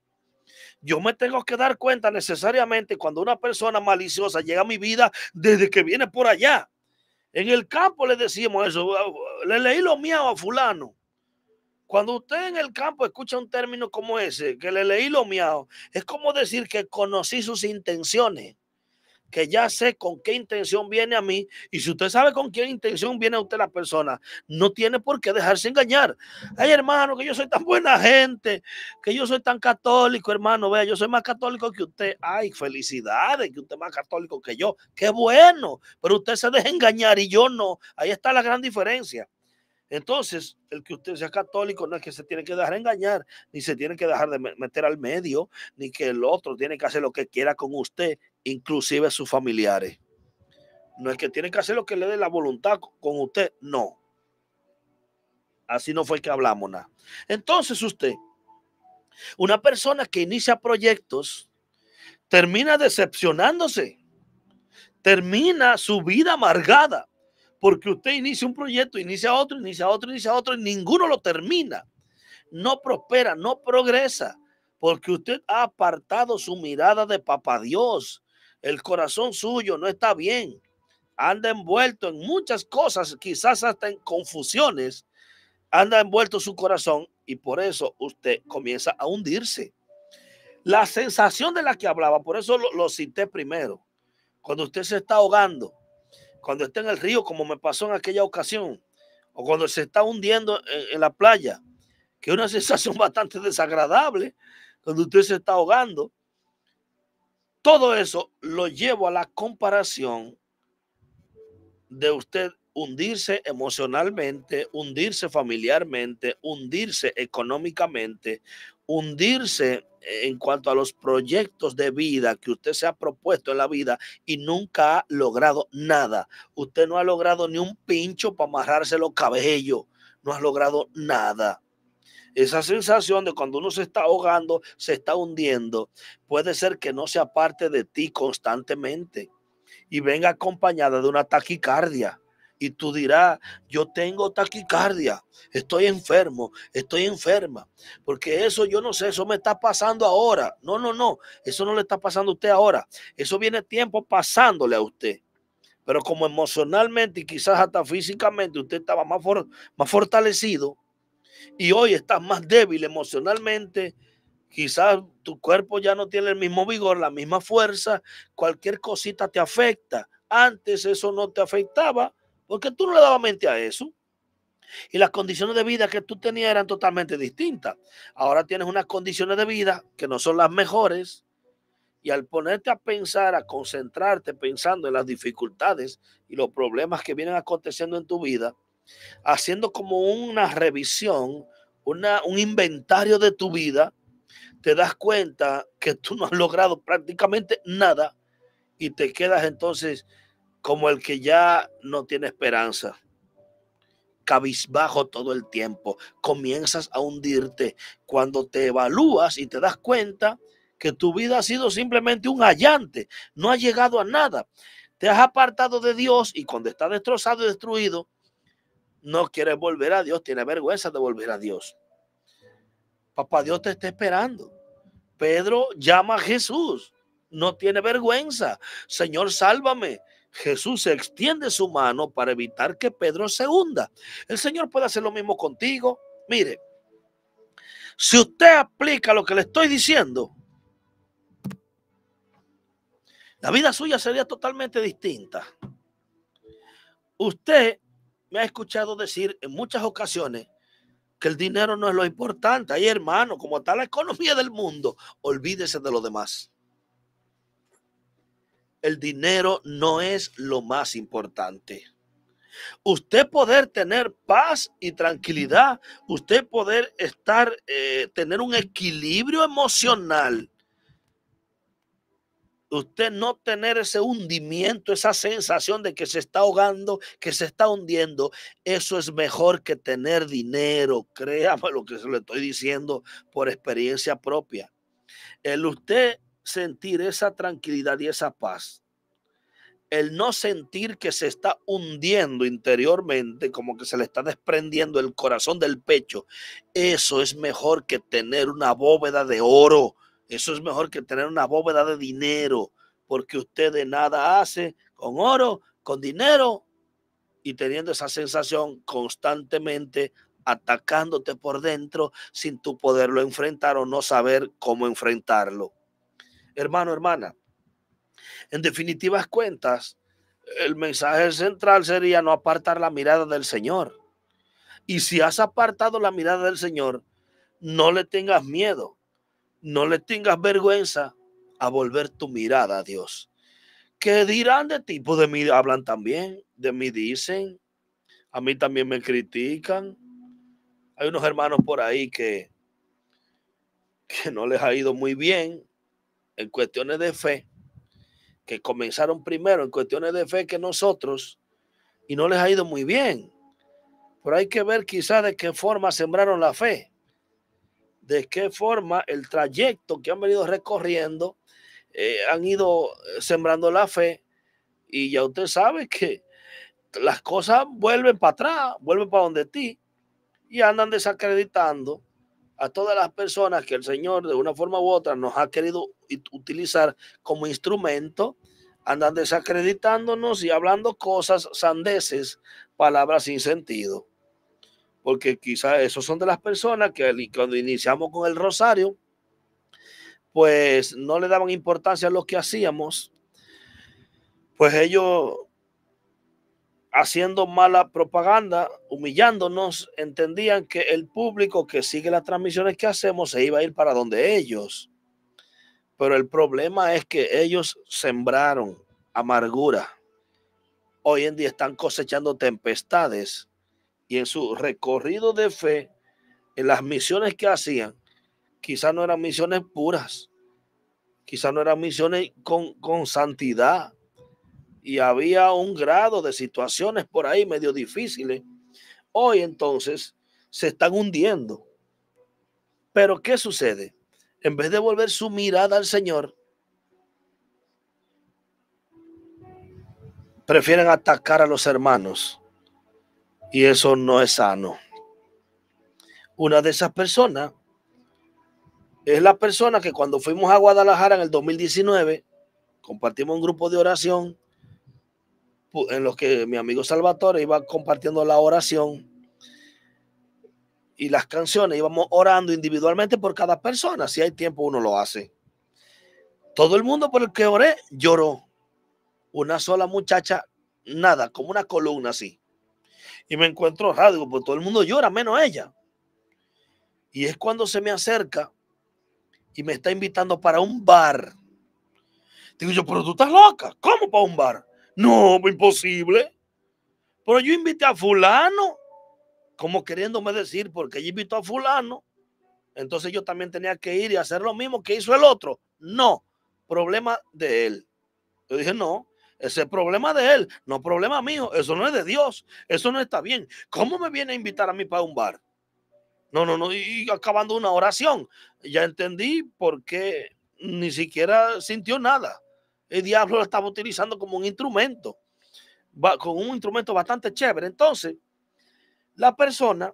S2: Yo me tengo que dar cuenta necesariamente cuando una persona maliciosa llega a mi vida desde que viene por allá. En el campo le decimos eso, uh, uh, le leí lo mío a fulano. Cuando usted en el campo escucha un término como ese, que le leí lo mío, es como decir que conocí sus intenciones que ya sé con qué intención viene a mí. Y si usted sabe con qué intención viene a usted la persona, no tiene por qué dejarse engañar. Ay, hermano, que yo soy tan buena gente, que yo soy tan católico, hermano. Vea, yo soy más católico que usted. Ay, felicidades, que usted es más católico que yo. Qué bueno, pero usted se deja engañar y yo no. Ahí está la gran diferencia. Entonces, el que usted sea católico no es que se tiene que dejar engañar, ni se tiene que dejar de meter al medio, ni que el otro tiene que hacer lo que quiera con usted inclusive a sus familiares. No es que tiene que hacer lo que le dé la voluntad con usted, no. Así no fue que hablamos nada. Entonces usted, una persona que inicia proyectos, termina decepcionándose, termina su vida amargada, porque usted inicia un proyecto, inicia otro, inicia otro, inicia otro, y ninguno lo termina. No prospera, no progresa, porque usted ha apartado su mirada de papá Dios el corazón suyo no está bien. Anda envuelto en muchas cosas, quizás hasta en confusiones. Anda envuelto su corazón y por eso usted comienza a hundirse. La sensación de la que hablaba, por eso lo, lo cité primero. Cuando usted se está ahogando, cuando está en el río, como me pasó en aquella ocasión, o cuando se está hundiendo en, en la playa, que es una (laughs) sensación bastante desagradable, cuando usted se está ahogando, todo eso lo llevo a la comparación de usted hundirse emocionalmente, hundirse familiarmente, hundirse económicamente, hundirse en cuanto a los proyectos de vida que usted se ha propuesto en la vida y nunca ha logrado nada. Usted no ha logrado ni un pincho para amarrarse los cabellos, no ha logrado nada. Esa sensación de cuando uno se está ahogando, se está hundiendo, puede ser que no sea parte de ti constantemente y venga acompañada de una taquicardia. Y tú dirás, yo tengo taquicardia, estoy enfermo, estoy enferma, porque eso yo no sé, eso me está pasando ahora. No, no, no, eso no le está pasando a usted ahora, eso viene tiempo pasándole a usted pero como emocionalmente y quizás hasta físicamente usted estaba más, más fortalecido, y hoy estás más débil emocionalmente, quizás tu cuerpo ya no tiene el mismo vigor, la misma fuerza, cualquier cosita te afecta. Antes eso no te afectaba porque tú no le dabas mente a eso. Y las condiciones de vida que tú tenías eran totalmente distintas. Ahora tienes unas condiciones de vida que no son las mejores. Y al ponerte a pensar, a concentrarte pensando en las dificultades y los problemas que vienen aconteciendo en tu vida, haciendo como una revisión, un inventario de tu vida, te das cuenta que tú no has logrado prácticamente nada y te quedas entonces como el que ya no tiene esperanza cabizbajo todo el tiempo. Comienzas a hundirte cuando te evalúas y te das cuenta que tu vida ha sido simplemente un hallante no ha llegado a nada. Te has apartado de Dios y cuando está destrozado y destruido, no quiere volver a Dios, Tiene vergüenza de volver a Dios. Papá Dios te está esperando. Pedro llama a Jesús, no tiene vergüenza. Señor, sálvame. Jesús se extiende su mano para evitar que Pedro se hunda. El Señor puede hacer lo mismo contigo. Mire, si usted aplica lo que le estoy diciendo, la vida suya sería totalmente distinta. Usted me ha escuchado decir en muchas ocasiones que el dinero no es lo importante. Ay, hermano, como está la economía del mundo, olvídese de lo demás. El dinero no es lo más importante. Usted poder tener paz y tranquilidad, usted poder estar, eh, tener un equilibrio emocional usted no tener ese hundimiento, esa sensación de que se está ahogando, que se está hundiendo, eso es mejor que tener dinero. (laughs) Créame lo que se le estoy diciendo por experiencia propia. El usted sentir esa tranquilidad y esa paz, el no sentir que se está hundiendo interiormente, como que se le está desprendiendo el corazón del pecho, eso es mejor que tener una bóveda de oro eso es mejor que tener una bóveda de dinero, porque usted de nada hace con oro, con dinero y teniendo esa sensación constantemente atacándote por dentro sin tu poderlo enfrentar o no saber cómo enfrentarlo. Hermano, hermana, en definitivas cuentas, el mensaje central sería no apartar la mirada del Señor. Y si has apartado la mirada del Señor, no le tengas miedo, no le tengas vergüenza a volver tu mirada a Dios. ¿Qué dirán de ti? Pues de mí hablan también, de mí dicen, a mí también me critican. Hay unos hermanos por ahí que, que no les ha ido muy bien en cuestiones de fe, que comenzaron primero en cuestiones de fe que nosotros y no les ha ido muy bien. Pero hay que ver quizás de qué forma sembraron la fe de qué forma el trayecto que han venido recorriendo eh, han ido eh, sembrando la fe. Y ya usted sabe que las cosas vuelven para atrás, vuelven para donde ti y andan desacreditando a todas las personas que el Señor de una forma u otra nos ha querido utilizar como instrumento, andan desacreditándonos y hablando cosas sandeces, palabras sin sentido porque quizás esos son de las personas que cuando iniciamos con el rosario, pues no le daban importancia a lo que hacíamos, pues ellos haciendo mala propaganda, humillándonos, entendían que el público que sigue las transmisiones que hacemos se iba a ir para donde ellos. Pero el problema es que ellos sembraron amargura. Hoy en día están cosechando tempestades y en su recorrido de fe, en las misiones que hacían, quizás no eran misiones puras, quizás no eran misiones con, con santidad. Y había un grado de situaciones por ahí medio difíciles. Hoy entonces se están hundiendo. Pero ¿qué sucede? En vez de volver su mirada al Señor, prefieren atacar a los hermanos y eso no es sano. Una de esas personas es la persona que cuando fuimos a Guadalajara en el 2019, compartimos un grupo de oración en los que mi amigo Salvatore iba compartiendo la oración y las canciones, íbamos orando individualmente por cada persona, si hay tiempo uno lo hace. Todo el mundo por el que oré lloró. Una sola muchacha, nada, como una columna así y me encuentro raro, porque todo el mundo llora menos ella. Y es cuando se me acerca y me está invitando para un bar. Digo yo, pero tú estás loca, ¿cómo para un bar? No, imposible. Pero yo invité a fulano, como queriéndome decir, porque yo invitó a fulano, entonces yo también tenía que ir y hacer lo mismo que hizo el otro. No, problema de él. Yo dije, no, ese es problema de él, no problema mío. Eso no es de Dios. Eso no está bien. ¿Cómo me viene a invitar a mí para un bar? No, no, no. Y acabando una oración, ya entendí por qué ni siquiera sintió nada. El diablo lo estaba utilizando como un instrumento, con un instrumento bastante chévere. Entonces, la persona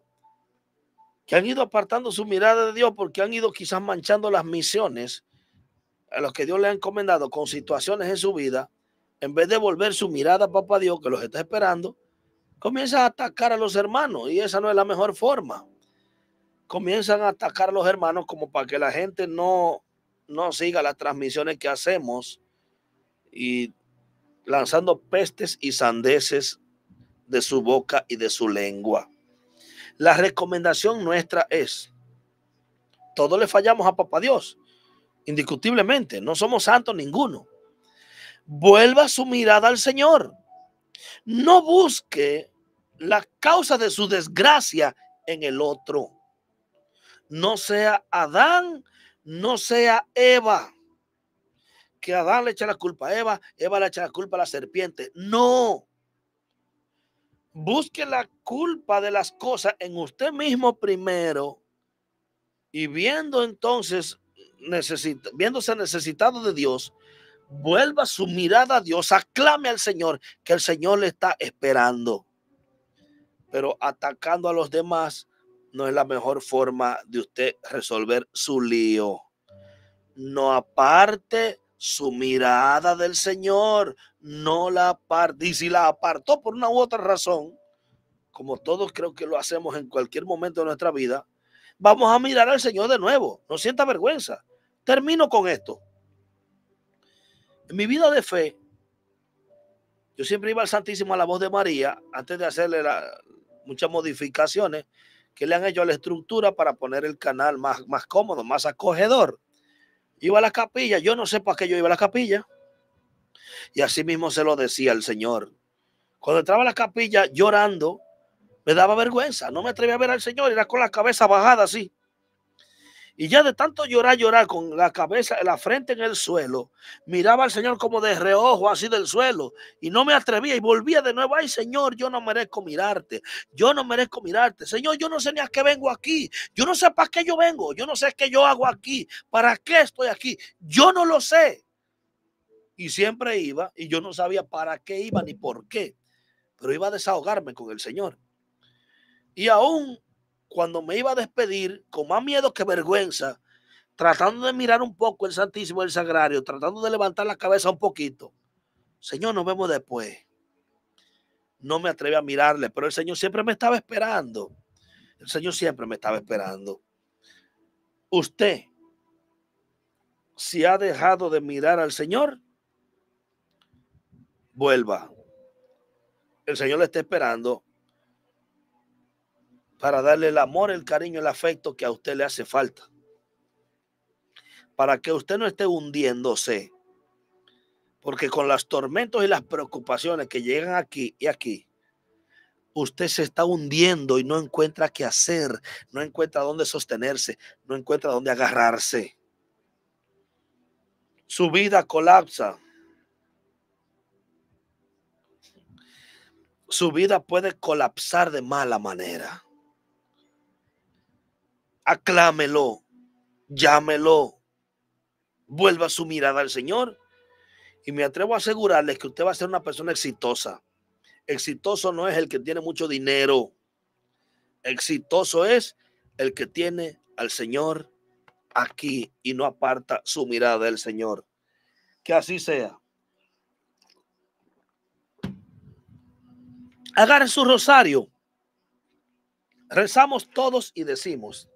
S2: que han ido apartando su mirada de Dios porque han ido quizás manchando las misiones a los que Dios le ha encomendado con situaciones en su vida, en vez de volver su mirada a Papá Dios, que los está esperando, comienza a atacar a los hermanos y esa no es la mejor forma. Comienzan a atacar a los hermanos como para que la gente no, no siga las transmisiones que hacemos y lanzando pestes y sandeces de su boca y de su lengua. La recomendación nuestra es, todos le fallamos a Papá Dios, indiscutiblemente, no somos santos ninguno vuelva su mirada al Señor. No busque la causa de su desgracia en el otro. No sea Adán, no sea Eva. Que Adán le echa la culpa a Eva, Eva le echa la culpa a la serpiente. No. Busque la culpa de las cosas en usted mismo primero y viendo entonces, viéndose necesitado de Dios, vuelva su mirada a Dios, aclame al Señor, que el Señor le está esperando. Pero atacando a los demás no es la mejor forma de usted resolver su lío. No aparte su mirada del Señor, no la aparte. Y si la apartó por una u otra razón, como todos creo que lo hacemos en cualquier momento de nuestra vida, vamos a mirar al Señor de nuevo. No sienta vergüenza. Termino con esto. En mi vida de fe, yo siempre iba al Santísimo a la voz de María antes de hacerle muchas modificaciones que le han hecho a la estructura para poner el canal más, más cómodo, más acogedor. Iba a la capilla, yo no sé por qué yo iba a la capilla. Y así mismo se lo decía el Señor. Cuando entraba a la capilla llorando, me daba vergüenza, no me atrevía a ver al Señor, era con la cabeza bajada así. Y ya de tanto llorar, llorar con la cabeza, la frente en el suelo, miraba al Señor como de reojo, así del suelo, y no me atrevía y volvía de nuevo. Ay, Señor, yo no merezco mirarte. Yo no merezco mirarte. Señor, yo no sé ni a qué vengo aquí. Yo no sé para qué yo vengo. Yo no sé qué yo hago aquí. ¿Para qué estoy aquí? Yo no lo sé. Y siempre iba y yo no sabía para qué iba ni por qué. Pero iba a desahogarme con el Señor. Y aún cuando me iba a despedir, con más miedo que vergüenza, tratando de mirar un poco el Santísimo del Sagrario, tratando de levantar la cabeza un poquito. Señor, nos vemos después. No me atreve a mirarle, pero el Señor siempre me estaba esperando. El Señor siempre me estaba esperando. Usted, si ha dejado de mirar al Señor, vuelva. El Señor le está esperando para darle el amor, el cariño, el afecto que a usted le hace falta. Para que usted no esté hundiéndose. Porque con los tormentos y las preocupaciones que llegan aquí y aquí, usted se está hundiendo y no encuentra qué hacer, no encuentra dónde sostenerse, no encuentra dónde agarrarse. Su vida colapsa. Su vida puede colapsar de mala manera aclámelo, llámelo, vuelva su mirada al Señor. Y me atrevo a asegurarles que usted va a ser una persona exitosa. Exitoso no es el que tiene mucho dinero. Exitoso es el que tiene al Señor aquí y no aparta su mirada del Señor. Que así sea. Agarre su rosario. Rezamos todos y decimos,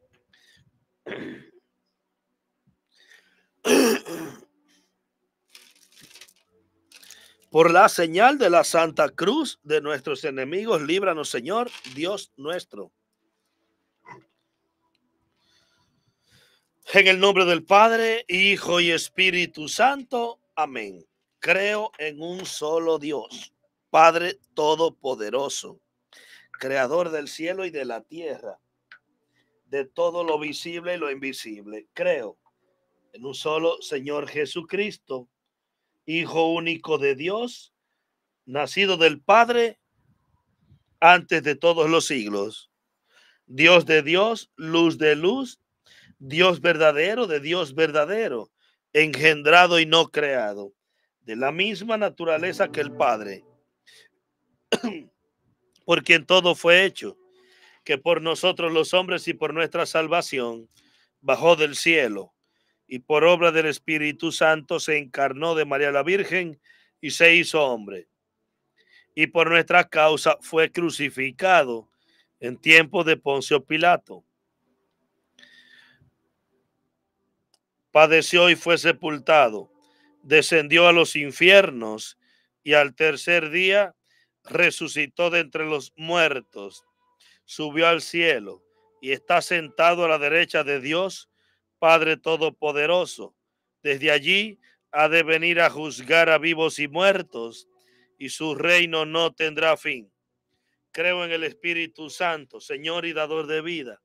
S2: por la señal de la Santa Cruz de nuestros enemigos, líbranos, Señor, Dios nuestro. En el nombre del Padre, Hijo y Espíritu Santo. Amén. Creo en un solo Dios, Padre Todopoderoso, Creador del cielo y de la tierra de todo lo visible y lo invisible. Creo en un solo Señor Jesucristo, Hijo único de Dios, nacido del Padre antes de todos los siglos. Dios de Dios, luz de luz, Dios verdadero de Dios verdadero, engendrado y no creado, de la misma naturaleza que el Padre, (clears throat) por quien todo fue hecho que por nosotros los hombres y por nuestra salvación bajó del cielo y por obra del Espíritu Santo se encarnó de María la Virgen y se hizo hombre. Y por nuestra causa fue crucificado en tiempo de Poncio Pilato. Padeció y fue sepultado, descendió a los infiernos y al tercer día resucitó de entre los muertos subió al cielo y está sentado a la derecha de Dios, Padre Todopoderoso. Desde allí ha de venir a juzgar a vivos y muertos, y su reino no tendrá fin. Creo en el Espíritu Santo, Señor y Dador de vida,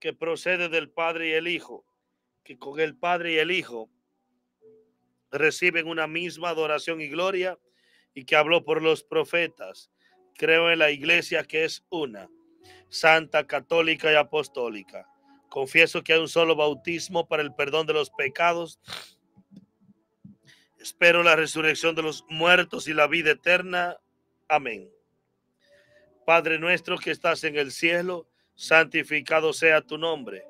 S2: que procede del Padre y el Hijo, que con el Padre y el Hijo reciben una misma adoración y gloria, y que habló por los profetas. Creo en la iglesia que es una santa, católica y apostólica. Confieso que hay un solo bautismo para el perdón de los pecados. Espero la resurrección de los muertos y la vida eterna. Amén. Padre nuestro que estás en el cielo, santificado sea tu nombre.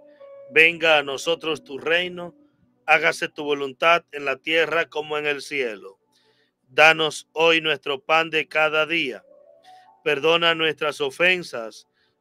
S2: Venga a nosotros tu reino, hágase tu voluntad en la tierra como en el cielo. Danos hoy nuestro pan de cada día. Perdona nuestras ofensas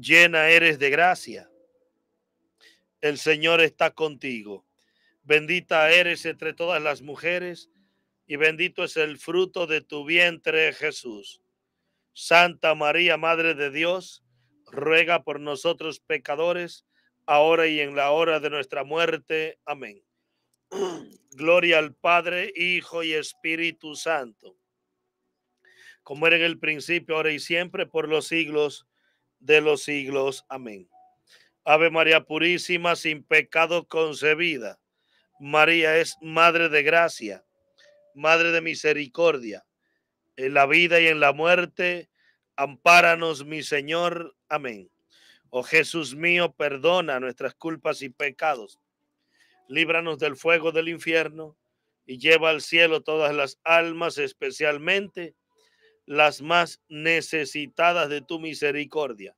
S2: llena eres de gracia. El Señor está contigo. Bendita eres entre todas las mujeres y bendito es el fruto de tu vientre, Jesús. Santa María, Madre de Dios, ruega por nosotros pecadores, ahora y en la hora de nuestra muerte. Amén. (clears throat) Gloria al Padre, Hijo y Espíritu Santo, como era en el principio, ahora y siempre, por los siglos de los siglos. Amén. Ave María Purísima, sin pecado concebida. María es Madre de Gracia, Madre de Misericordia. En la vida y en la muerte, ampáranos, mi Señor. Amén. Oh Jesús mío, perdona nuestras culpas y pecados. Líbranos del fuego del infierno y lleva al cielo todas las almas, especialmente las más necesitadas de tu misericordia,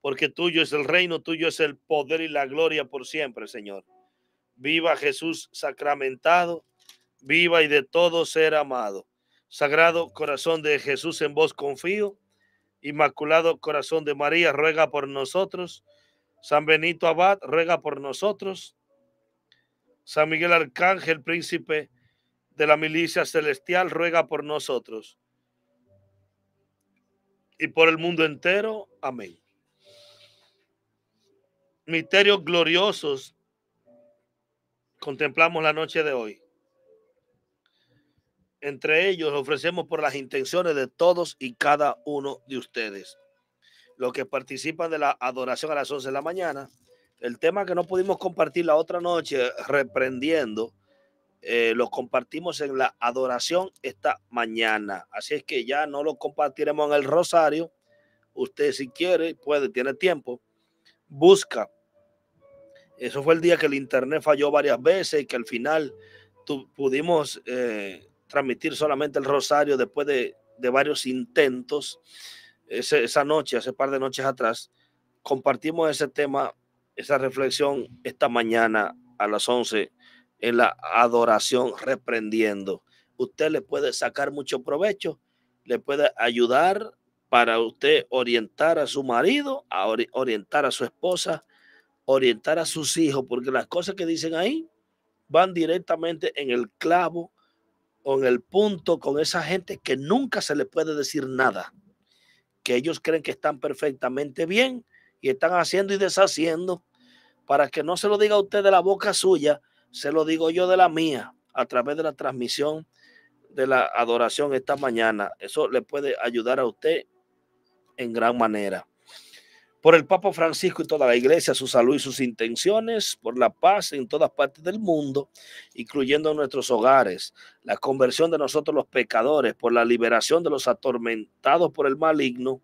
S2: porque tuyo es el reino, tuyo es el poder y la gloria por siempre, Señor. Viva Jesús sacramentado, viva y de todo ser amado. Sagrado corazón de Jesús, en vos confío. Inmaculado corazón de María, ruega por nosotros. San Benito Abad, ruega por nosotros. San Miguel Arcángel, príncipe de la milicia celestial, ruega por nosotros y por el mundo entero. Amén. Misterios gloriosos contemplamos la noche de hoy. Entre ellos ofrecemos por las intenciones de todos y cada uno de ustedes. Los que participan de la adoración a las 11 de la mañana. El tema que no pudimos compartir la otra noche, reprendiendo eh, los compartimos en la adoración esta mañana. Así es que ya no lo compartiremos en el rosario. Usted si quiere, puede, tiene tiempo, busca. Eso fue el día que el internet falló varias veces y que al final pudimos eh, transmitir solamente el rosario después de, varios intentos. esa noche, hace par de noches atrás, compartimos ese tema, esa reflexión esta mañana a las 11 en la adoración, reprendiendo. Usted le puede sacar mucho provecho, le puede ayudar para usted orientar a su marido, orientar a su esposa, orientar a sus hijos, porque las cosas que dicen ahí van directamente en el clavo o en el punto con esa gente que nunca se le puede decir nada, que ellos creen que están perfectamente bien y están haciendo y deshaciendo para que no se lo diga usted de la boca suya, se lo digo yo de la mía, a través de la transmisión de la adoración esta mañana. Eso le puede ayudar a usted en gran manera. Por el Papa Francisco y toda la iglesia, su salud y sus intenciones, por la paz en todas partes del mundo, incluyendo nuestros hogares, la conversión de nosotros los pecadores, por la liberación de los atormentados por el maligno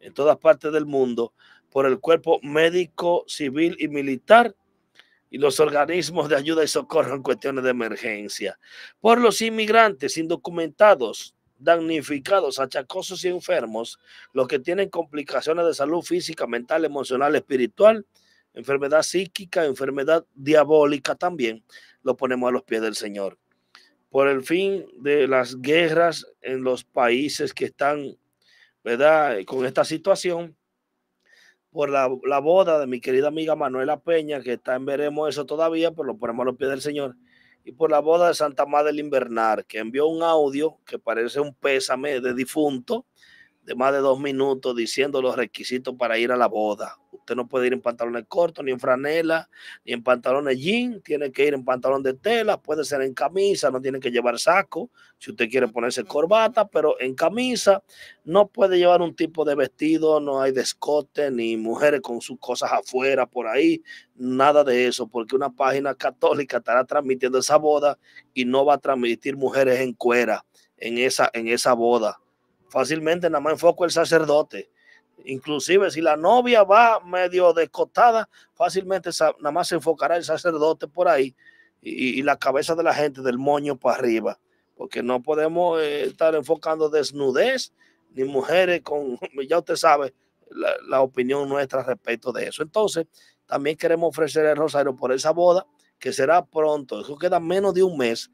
S2: en todas partes del mundo, por el cuerpo médico, civil y militar y los organismos de ayuda y socorro en cuestiones de emergencia, por los inmigrantes indocumentados, damnificados, achacosos y enfermos, los que tienen complicaciones de salud física, mental, emocional, espiritual, enfermedad psíquica, enfermedad diabólica también, lo ponemos a los pies del Señor. Por el fin de las guerras en los países que están, ¿verdad?, con esta situación, por la, boda de mi querida amiga Manuela Peña, que está en veremos eso todavía, pero pues lo ponemos a los pies del Señor, y por la boda de Santa Madre del Invernar, que envió un audio que parece un pésame de difunto, de más de dos minutos diciendo los requisitos para ir a la boda. Usted no puede ir en pantalones cortos, ni en franela, ni en pantalones jean, tiene que ir en pantalón de tela, puede ser en camisa, no tiene que llevar saco, si usted quiere ponerse corbata, pero en camisa no puede llevar un tipo de vestido, no hay descote, ni mujeres con sus cosas afuera por ahí, nada de eso, porque una página católica estará transmitiendo esa boda y no va a transmitir mujeres en cuera en esa, en esa boda fácilmente nada más enfoco el sacerdote. Inclusive si la novia va medio descotada, fácilmente nada más se enfocará el sacerdote por ahí y, la cabeza de la gente del moño para arriba, porque no podemos eh, estar enfocando desnudez ni mujeres con, (laughs) ya usted sabe, la, la opinión nuestra respecto de eso. Entonces, también queremos ofrecer el rosario por esa boda que será pronto, eso queda menos de un mes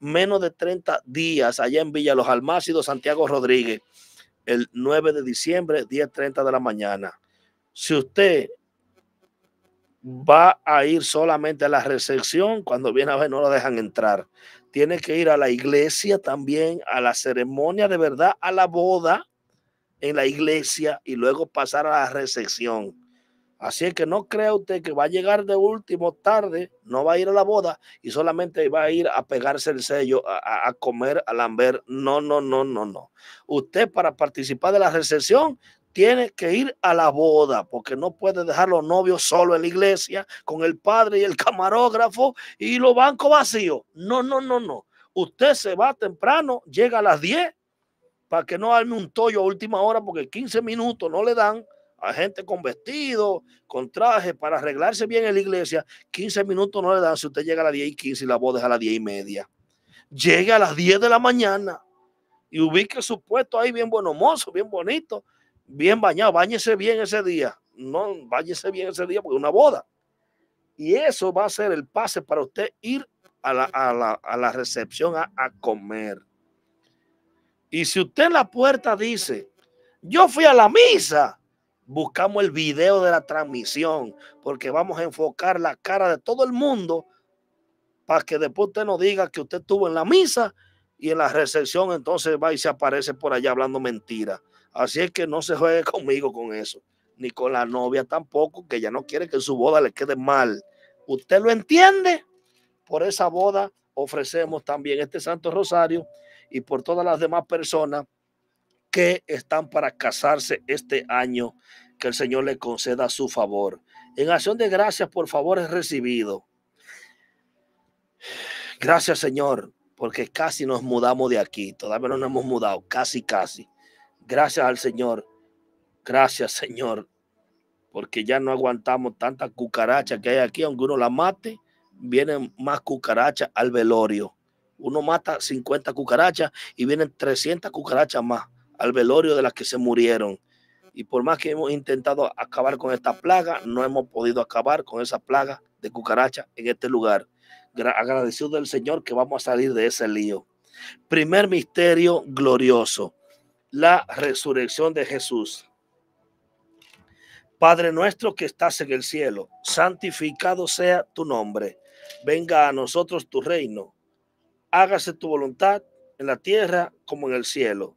S2: menos de 30 días allá en Villa Los Almácidos, Santiago Rodríguez, el 9 de diciembre, 10.30 de la mañana. Si usted va a ir solamente a la recepción, cuando viene a ver no lo dejan entrar. Tiene que ir a la iglesia también, a la ceremonia de verdad, a la boda en la iglesia y luego pasar a la recepción Así es que no crea usted que va a llegar de último tarde, no va a ir a la boda y solamente va a ir a pegarse el sello, a, comer, a lamber. No, no, no, no, no. Usted para participar de la recepción tiene que ir a la boda porque no puede dejar los novios solo en la iglesia con el padre y el camarógrafo y los bancos vacíos. No, no, no, no. Usted se va temprano, llega a las 10 para que no arme un toyo a última hora porque 15 minutos no le dan a gente con vestido, con traje, para arreglarse bien en la iglesia, 15 minutos no le dan si usted llega a las 10 y 15 y la boda es a las 10 y media. Llegue a las 10 de la mañana y ubique su puesto ahí bien bueno bien bonito, bien bañado, Báñese bien ese día. No, bañese bien ese día porque es una boda. Y eso va a ser el pase para usted ir a la, recepción a, a comer. Y si usted en la puerta dice, yo fui a la misa, buscamos el video de la transmisión, porque vamos a enfocar la cara de todo el mundo para que después usted nos diga que usted estuvo en la misa y en la recepción entonces va y se aparece por allá hablando mentira. Así es que no se juegue (laughs) conmigo con eso, ni con la novia tampoco, que ella no quiere que su boda le quede mal. ¿Usted lo entiende? Por esa boda ofrecemos también este Santo Rosario y por todas las demás personas que están para casarse este año, que el Señor le conceda su favor. En acción de gracias por favor es recibido. Gracias Señor, porque casi nos mudamos de aquí, todavía no nos hemos mudado, casi, casi. Gracias al Señor, gracias Señor, porque ya no aguantamos tanta cucaracha que hay aquí, aunque uno la mate, vienen más cucarachas al velorio. Uno mata 50 cucarachas y vienen 300 cucarachas más al velorio de las que se murieron. Y por más que hemos intentado acabar con esta plaga, no hemos podido acabar con esa plaga de cucaracha en este lugar. Agradecido del Señor que vamos a salir de ese lío. Primer misterio glorioso, la resurrección de Jesús. Padre nuestro que estás en el cielo, santificado sea tu nombre. Venga a nosotros tu reino. Hágase tu voluntad en la tierra como en el cielo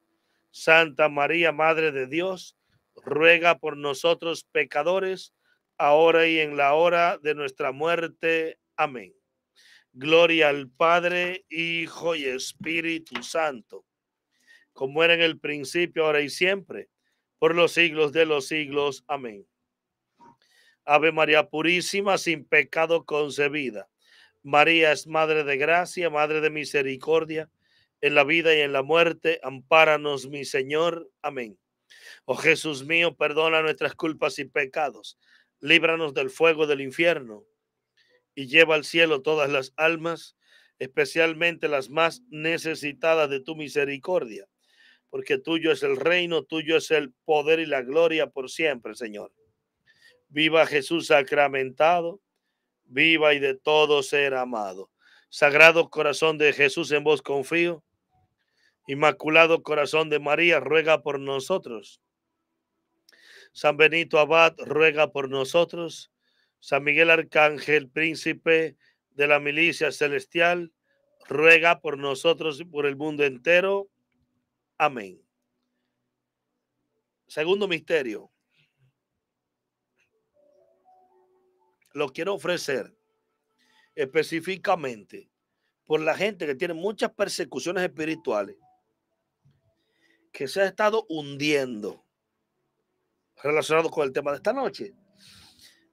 S2: Santa María, Madre de Dios, ruega por nosotros pecadores, ahora y en la hora de nuestra muerte. Amén. Gloria al Padre, Hijo y Espíritu Santo, como era en el principio, ahora y siempre, por los siglos de los siglos. Amén. Ave María Purísima, sin pecado concebida. María es Madre de Gracia, Madre de Misericordia en la vida y en la muerte. Ampáranos, mi Señor. Amén. Oh Jesús mío, perdona nuestras culpas y pecados. Líbranos del fuego del infierno y lleva al cielo todas las almas, especialmente las más necesitadas de tu misericordia, porque tuyo es el reino, tuyo es el poder y la gloria por siempre, Señor. Viva Jesús sacramentado, viva y de todo ser amado. Sagrado corazón de Jesús, en vos confío Inmaculado Corazón de María, ruega por nosotros. San Benito Abad, ruega por nosotros. San Miguel Arcángel, príncipe de la milicia celestial, ruega por nosotros y por el mundo entero. Amén. Segundo misterio. Lo quiero ofrecer específicamente por la gente que tiene muchas persecuciones espirituales que se ha estado hundiendo relacionado con el tema de esta noche.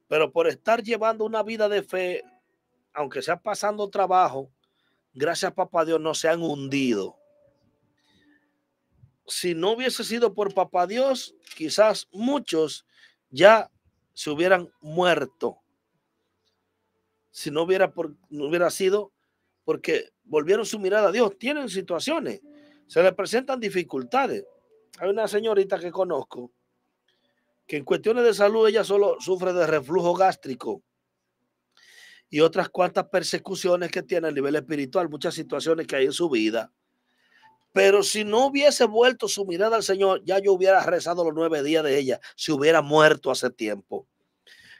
S2: Pero por estar llevando una vida de fe, aunque sea pasando trabajo, gracias papá Dios no se han hundido. Si no hubiese sido por papá Dios, quizás muchos ya se hubieran muerto. Si no hubiera, por, no hubiera sido porque volvieron su mirada a Dios, tienen situaciones se le presentan dificultades. Hay una señorita que conozco que en cuestiones de salud ella solo sufre de reflujo gástrico y otras cuantas persecuciones que tiene a nivel espiritual, muchas situaciones que hay en su vida. Pero si no hubiese vuelto su mirada al Señor, ya yo hubiera rezado los nueve días de ella, si hubiera muerto hace tiempo.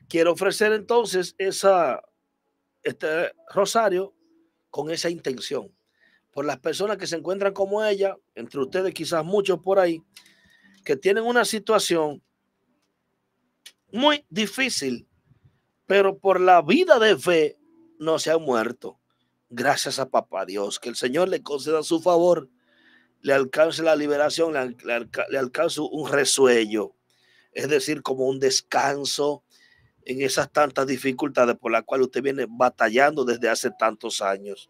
S2: Quiero ofrecer entonces esa, este rosario con esa intención por las personas que se encuentran como ella, entre ustedes quizás muchos por ahí, que tienen una situación muy difícil, pero por la vida de fe no se han muerto. Gracias a papá Dios, que el Señor le conceda su favor, le alcance la liberación, le, alcance un resuello, es decir, como un descanso en esas tantas dificultades por las cuales usted viene batallando desde hace tantos años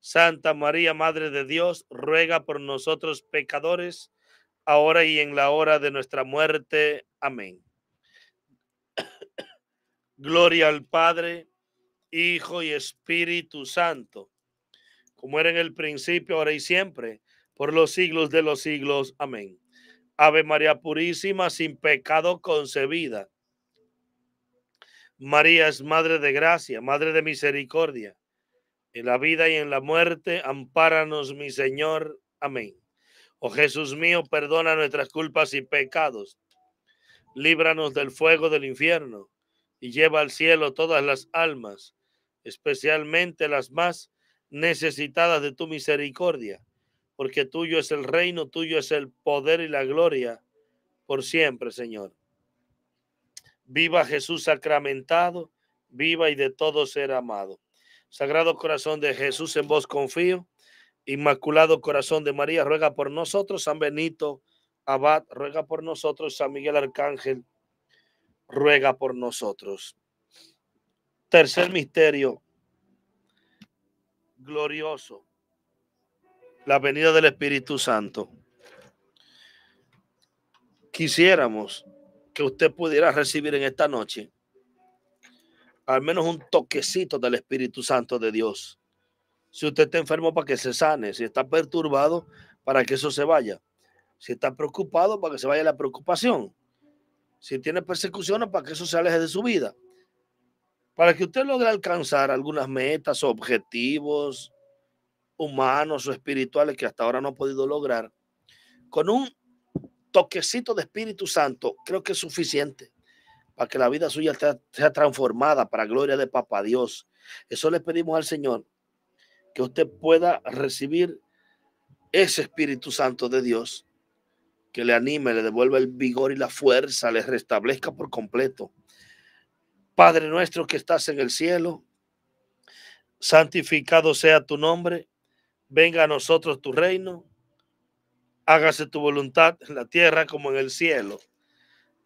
S2: Santa María, Madre de Dios, ruega por nosotros pecadores, ahora y en la hora de nuestra muerte. Amén. Gloria al Padre, Hijo y Espíritu Santo, como era en el principio, ahora y siempre, por los siglos de los siglos. Amén. Ave María Purísima, sin pecado concebida. María es Madre de Gracia, Madre de Misericordia en la vida y en la muerte, ampáranos, mi Señor. Amén. Oh Jesús mío, perdona nuestras culpas y pecados. Líbranos del fuego del infierno y lleva al cielo todas las almas, especialmente las más necesitadas de tu misericordia, porque tuyo es el reino, tuyo es el poder y la gloria por siempre, Señor. Viva Jesús sacramentado, viva y de todo ser amado. Sagrado Corazón de Jesús, en vos confío. Inmaculado Corazón de María, ruega por nosotros. San Benito Abad, ruega por nosotros. San Miguel Arcángel, ruega por nosotros. Tercer misterio glorioso, la venida del Espíritu Santo. Quisiéramos que usted pudiera recibir en esta noche al menos un toquecito del Espíritu Santo de Dios. Si usted está enfermo, para que se sane. Si está perturbado, para que eso se vaya. Si está preocupado, para que se vaya la preocupación. Si tiene persecuciones, para que eso se aleje de su vida. Para que usted logre alcanzar algunas metas, objetivos humanos o espirituales que hasta ahora no ha podido lograr, con un toquecito de Espíritu Santo, creo que es suficiente para que la vida suya sea transformada para gloria de Papá Dios. Eso le pedimos al Señor, que usted pueda recibir ese Espíritu Santo de Dios, que le anime, le devuelva el vigor y la fuerza, le restablezca por completo. Padre nuestro que estás en el cielo, santificado sea tu nombre, venga a nosotros tu reino, hágase tu voluntad en la tierra como en el cielo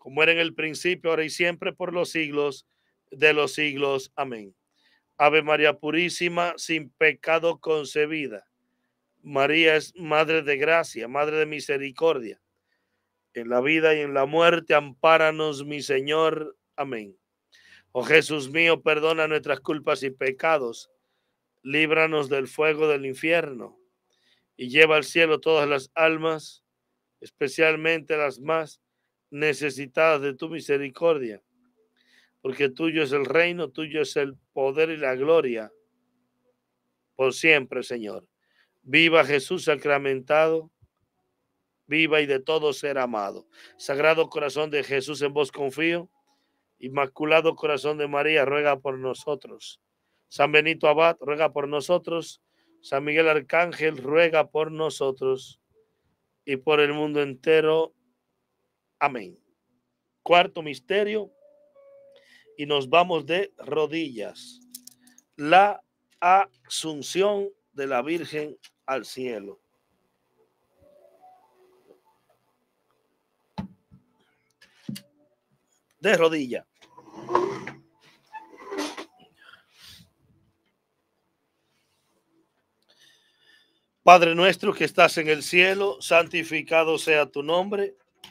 S2: como era en el principio, ahora y siempre, por los siglos de los siglos. Amén. Ave María Purísima, sin pecado concebida. María es Madre de Gracia, Madre de Misericordia. En la vida y en la muerte, ampáranos, mi Señor. Amén. Oh Jesús mío, perdona nuestras culpas y pecados. Líbranos del fuego del infierno y lleva al cielo todas las almas, especialmente las más necesitadas de tu misericordia, porque tuyo es el reino, tuyo es el poder y la gloria, por siempre, Señor. Viva Jesús sacramentado, viva y de todo ser amado. Sagrado corazón de Jesús, en vos confío. Inmaculado corazón de María, ruega por nosotros. San Benito Abad, ruega por nosotros. San Miguel Arcángel, ruega por nosotros. Y por el mundo entero, Amén. Cuarto misterio. Y nos vamos de rodillas. La asunción de la Virgen al cielo. De rodilla. Padre nuestro que estás en el cielo, santificado sea tu nombre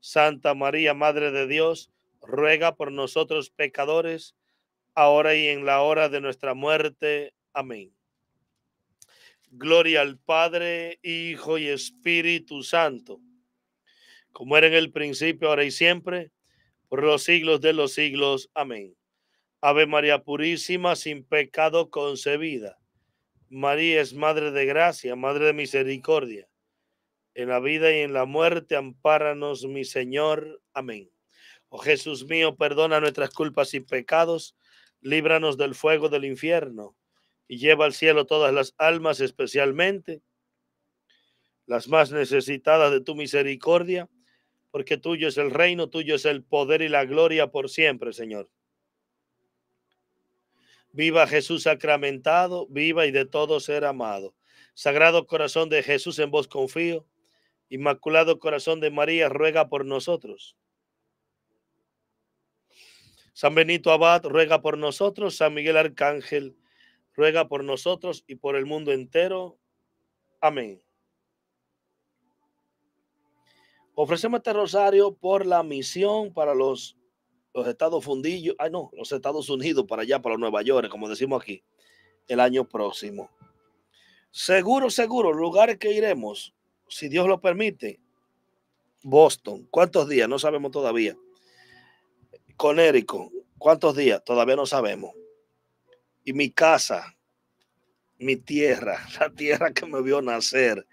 S2: Santa María, Madre de Dios, ruega por nosotros pecadores, ahora y en la hora de nuestra muerte. Amén. Gloria al Padre, Hijo y Espíritu Santo, como era en el principio, ahora y siempre, por los siglos de los siglos. Amén. Ave María Purísima, sin pecado concebida. María es Madre de Gracia, Madre de Misericordia en la vida y en la muerte, ampáranos, mi Señor. Amén. Oh Jesús mío, perdona nuestras culpas y pecados, líbranos del fuego del infierno y lleva al cielo todas las almas, especialmente las más necesitadas de tu misericordia, porque tuyo es el reino, tuyo es el poder y la gloria por siempre, Señor. Viva Jesús sacramentado, viva y de todo ser amado. Sagrado corazón de Jesús, en vos confío Inmaculado Corazón de María, ruega por nosotros. San Benito Abad, ruega por nosotros. San Miguel Arcángel, ruega por nosotros y por el mundo entero. Amén. Ofrecemos este rosario por la misión para los, los Estados Fundillos, ay no, los Estados Unidos, para allá, para Nueva York, como decimos aquí, el año próximo. Seguro, seguro, lugares que iremos, si Dios lo permite, Boston, ¿cuántos días? No sabemos todavía. Conérico, ¿cuántos días? Todavía no sabemos. Y mi casa, mi tierra, (laughs) la tierra que me vio nacer,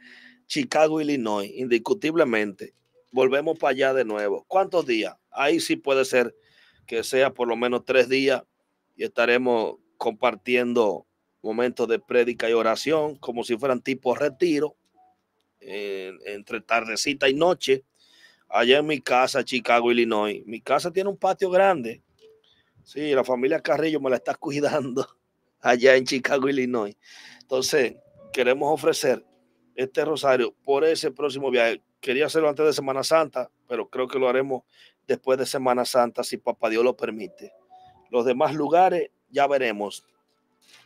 S2: Chicago, Illinois, indiscutiblemente. Volvemos para allá de nuevo. ¿Cuántos días? Ahí sí puede ser que sea por lo menos tres días y estaremos compartiendo momentos de prédica y oración como si fueran tipo retiro eh, entre tardecita y noche, allá en mi casa, Chicago, Illinois. Mi casa tiene un patio grande. Sí, la familia Carrillo me la está (laughs) cuidando allá en Chicago, Illinois. Entonces, queremos ofrecer este rosario por ese próximo viaje. Quería hacerlo antes de Semana Santa, pero creo que lo haremos después de Semana Santa, si Papá Dios lo permite. Los demás lugares ya veremos.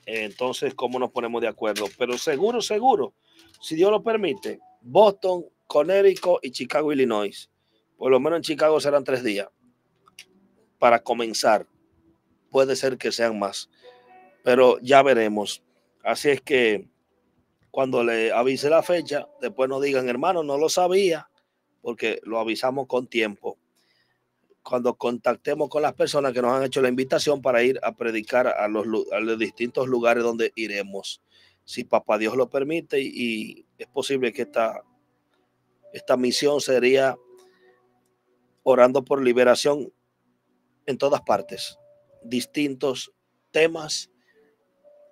S2: Entonces, ¿cómo nos ponemos de acuerdo? Pero seguro, seguro, si Dios lo permite, Boston, Connecticut y Chicago, Illinois. Por lo menos en Chicago serán tres días para comenzar. Puede ser que sean más, pero ya veremos. Así es que cuando le avise la fecha, después nos digan, hermano, no lo sabía, porque lo avisamos con tiempo. Cuando contactemos con las personas que nos han hecho la invitación para ir a predicar a los, a los distintos lugares donde iremos si papá Dios lo permite, y, es posible que esta, esta misión sería orando por liberación en todas partes, distintos temas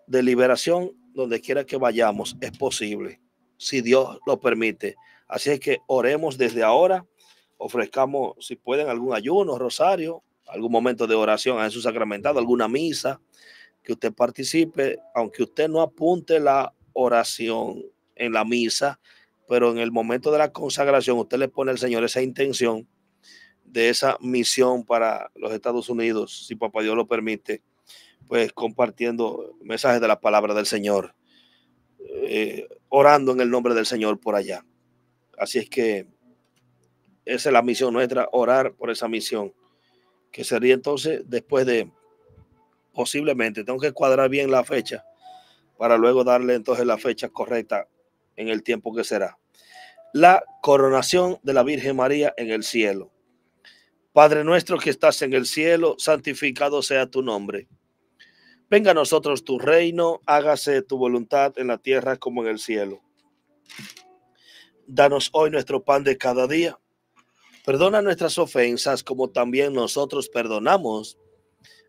S2: de liberación, donde quiera que vayamos, es posible, si Dios lo permite. Así es que oremos desde ahora, ofrezcamos, si pueden, algún ayuno, rosario, algún momento de oración en su sacramentado, alguna misa, que usted participe, aunque usted no apunte la oración en la misa, pero en el momento de la consagración usted le pone al Señor esa intención de esa misión para los Estados Unidos, si papá Dios lo permite, pues compartiendo mensajes de la palabra del Señor, eh, orando en el nombre del Señor por allá. Así es que esa es la misión nuestra, orar por esa misión, que sería entonces después de posiblemente. Tengo que cuadrar bien la fecha para luego darle entonces la fecha correcta en el tiempo que será. La coronación de la Virgen María en el cielo. Padre nuestro que estás en el cielo, santificado sea tu nombre. Venga a nosotros tu reino, hágase tu voluntad en la tierra como en el cielo. Danos hoy nuestro pan de cada día. Perdona nuestras ofensas como también nosotros perdonamos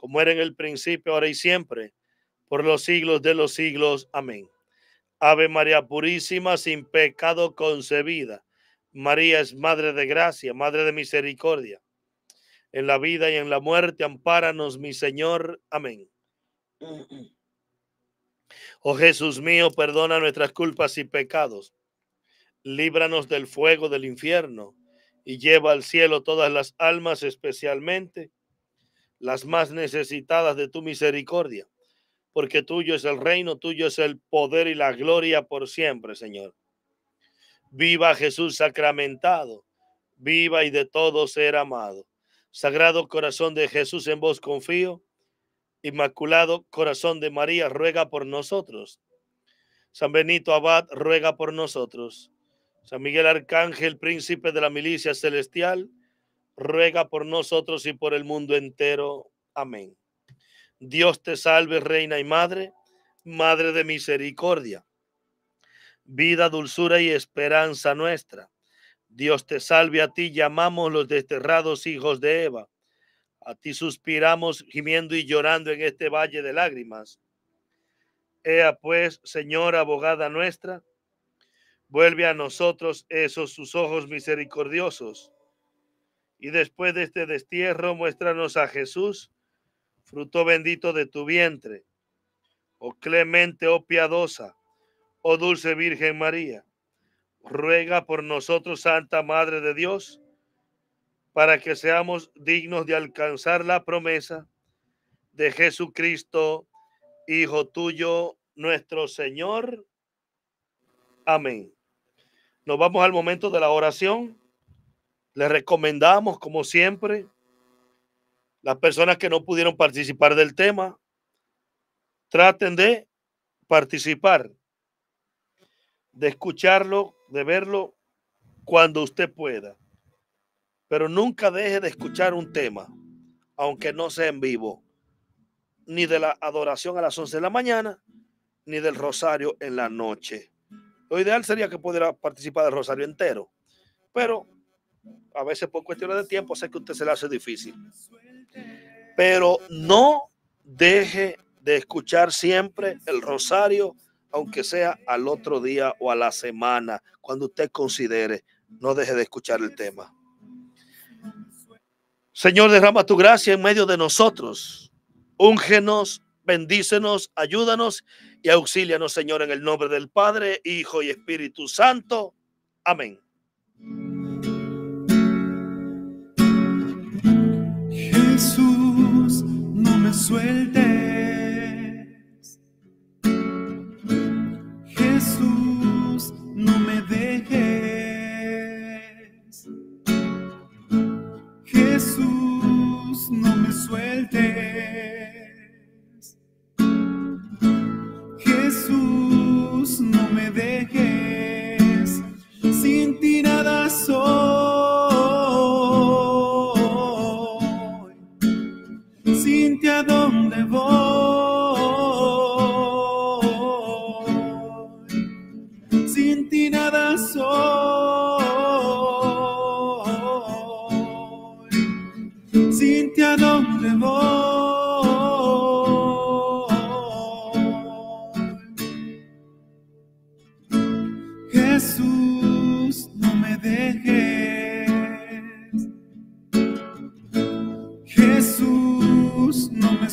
S2: como era en el principio, ahora y siempre, por los siglos de los siglos. Amén. Ave María Purísima, sin pecado concebida. María es Madre de Gracia, Madre de Misericordia. En la vida y en la muerte, ampáranos, mi Señor. Amén. Oh Jesús mío, perdona nuestras culpas y pecados. Líbranos del fuego del infierno y lleva al cielo todas las almas, especialmente las más necesitadas de tu misericordia, porque tuyo es el reino, tuyo es el poder y la gloria por siempre, Señor. Viva Jesús sacramentado, viva y de todo ser amado. Sagrado corazón de Jesús, en vos confío. Inmaculado corazón de María, ruega por nosotros. San Benito Abad, ruega por nosotros. San Miguel Arcángel, príncipe de la milicia celestial, ruega por nosotros y por el mundo entero. Amén. Dios te salve, Reina y Madre, Madre de misericordia, vida, dulzura y esperanza nuestra. Dios te salve, a ti llamamos los desterrados hijos de Eva. A ti suspiramos gimiendo y llorando en este valle de lágrimas. Ea pues, Señora abogada nuestra, vuelve a nosotros esos sus ojos misericordiosos y después de este destierro muéstranos a Jesús, fruto bendito de tu vientre, oh clemente, oh piadosa, oh dulce Virgen María, ruega por nosotros, Santa Madre de Dios, para que seamos dignos de alcanzar la promesa de Jesucristo, Hijo tuyo, nuestro Señor. Amén. Nos vamos al momento de la oración. Les recomendamos, como siempre, las personas que no pudieron participar del tema, traten de participar, de escucharlo, de verlo cuando usted pueda. Pero nunca deje de escuchar un tema, aunque no sea en vivo, ni de la adoración a las 11 de la mañana, ni del rosario en la noche. Lo ideal sería que pudiera participar del rosario entero, pero a veces por cuestiones de tiempo, sé que usted se le hace difícil. Pero no deje de escuchar siempre el rosario, aunque sea al otro día o a la semana, cuando usted considere, no deje de escuchar el tema. Señor, derrama tu gracia en medio de nosotros. Úngenos, bendícenos, ayúdanos y auxílianos, Señor, en el nombre del Padre, Hijo y Espíritu Santo. Amén.
S1: Jesús, no me sueltes. Jesús, no me dejes. Jesús, no me sueltes. Jesús, no me dejes.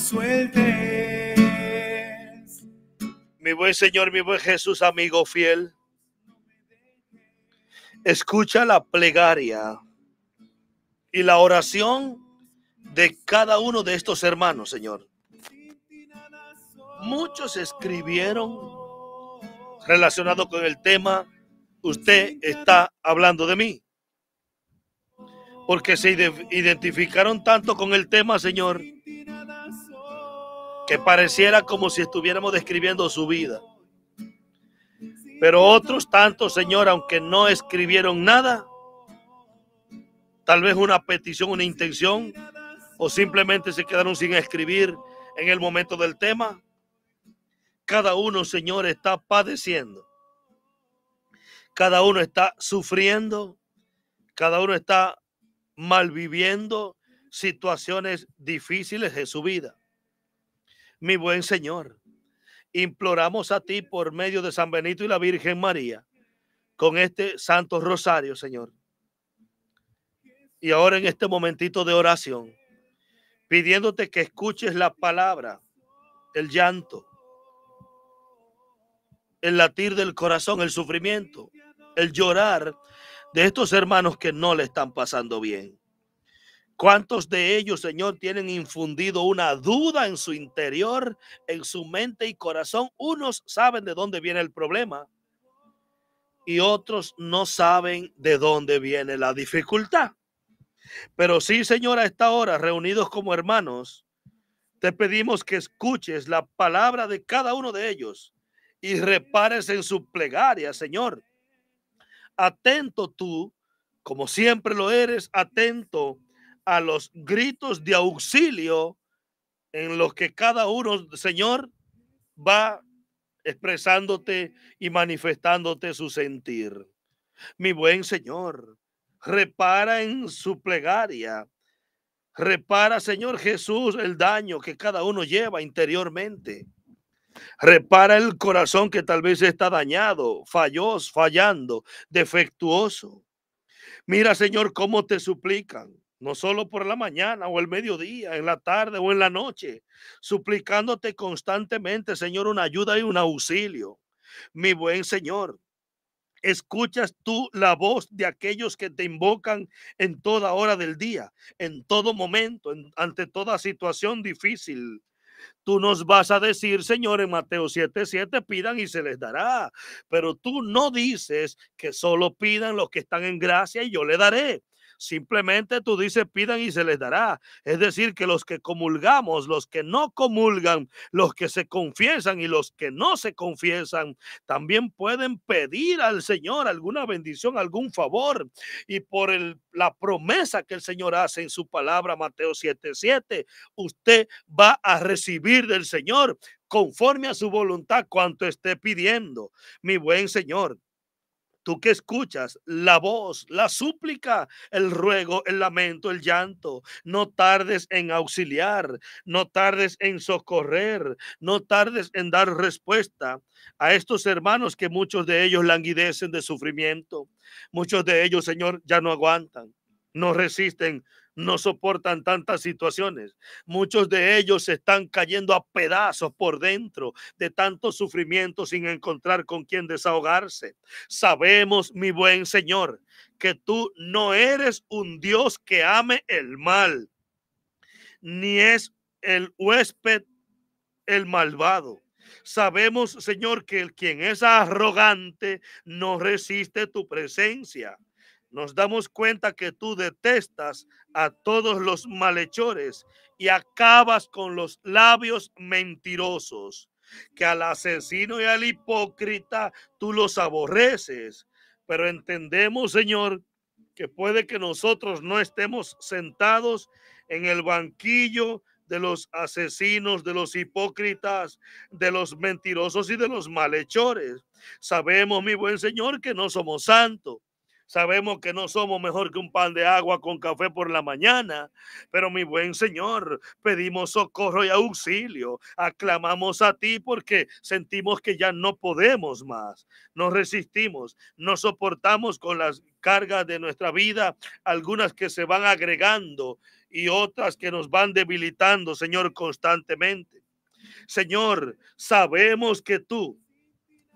S1: sueltes.
S2: Mi buen Señor, mi buen Jesús, amigo fiel, escucha la plegaria y la oración de cada uno de estos hermanos, Señor. Muchos escribieron relacionado con el tema, usted está hablando de mí. Porque se identificaron tanto con el tema, Señor, que pareciera como si estuviéramos describiendo su vida. Pero otros tantos, Señor, aunque no escribieron nada, tal vez una petición, una intención, o simplemente se quedaron sin escribir en el momento del tema, cada uno, Señor, está padeciendo. Cada uno está sufriendo. Cada uno está malviviendo situaciones difíciles de su vida mi buen Señor. Imploramos a ti por medio de San Benito y la Virgen María con este Santo Rosario, Señor. Y ahora en este momentito de oración, pidiéndote que escuches la palabra, el llanto, el latir del corazón, el sufrimiento, el llorar de estos hermanos que no le están pasando bien. ¿Cuántos de ellos, Señor, tienen infundido una duda en su interior, en su mente y corazón? Unos saben de dónde viene el problema y otros no saben de dónde viene la dificultad. Pero sí, Señor, a esta hora, reunidos como hermanos, te pedimos que escuches la palabra de cada uno de ellos y repares en su plegaria, Señor. Atento tú, como siempre lo eres, atento a los gritos de auxilio en los que cada uno, Señor, va expresándote y manifestándote su sentir. Mi buen Señor, repara en su plegaria. Repara, Señor Jesús, el daño que cada uno lleva interiormente. Repara el corazón que tal vez está dañado, fallos, fallando, defectuoso. Mira, Señor, cómo te suplican no solo por la mañana o el mediodía, en la tarde o en la noche, suplicándote constantemente, Señor, una ayuda y un auxilio. Mi buen Señor, escuchas tú la voz de aquellos que te invocan en toda hora del día, en todo momento, ante toda situación difícil. Tú nos vas a decir, Señor, en Mateo 7:7, pidan y se les dará. Pero tú no dices que solo pidan los que están en gracia y yo le daré. Simplemente tú dices, pidan y se les dará. Es decir, que los que comulgamos, los que no comulgan, los que se confiesan y los que no se confiesan, también pueden pedir al Señor alguna bendición, algún favor. Y por la promesa que el Señor hace en su palabra, Mateo 7:7, usted va a recibir del Señor conforme a su voluntad cuanto esté pidiendo. Mi buen Señor, Tú que escuchas la voz, la súplica, el ruego, el lamento, el llanto, no tardes en auxiliar, no tardes en socorrer, no tardes en dar respuesta a estos hermanos que muchos de ellos languidecen de sufrimiento. Muchos de ellos, Señor, ya no aguantan, no resisten, no soportan tantas situaciones. Muchos de ellos se están cayendo a pedazos por dentro de tanto sufrimiento sin encontrar con quién desahogarse. Sabemos, mi buen Señor, que tú no eres un Dios que ame el mal, ni es el huésped el malvado. Sabemos, Señor, que el quien es arrogante no resiste tu presencia nos damos cuenta que tú detestas a todos los malhechores y acabas con los labios mentirosos, que al asesino y al hipócrita tú los aborreces. Pero entendemos, Señor, que puede que nosotros no estemos sentados en el banquillo de los asesinos, de los hipócritas, de los mentirosos y de los malhechores. Sabemos, mi buen Señor, que no somos santos Sabemos que no somos mejor que un pan de agua con café por la mañana, pero mi buen Señor, pedimos socorro y auxilio, aclamamos a ti porque sentimos que ya no podemos más, nos resistimos, no soportamos con las cargas de nuestra vida, algunas que se van agregando y otras que nos van debilitando, Señor, constantemente. Señor, sabemos que tú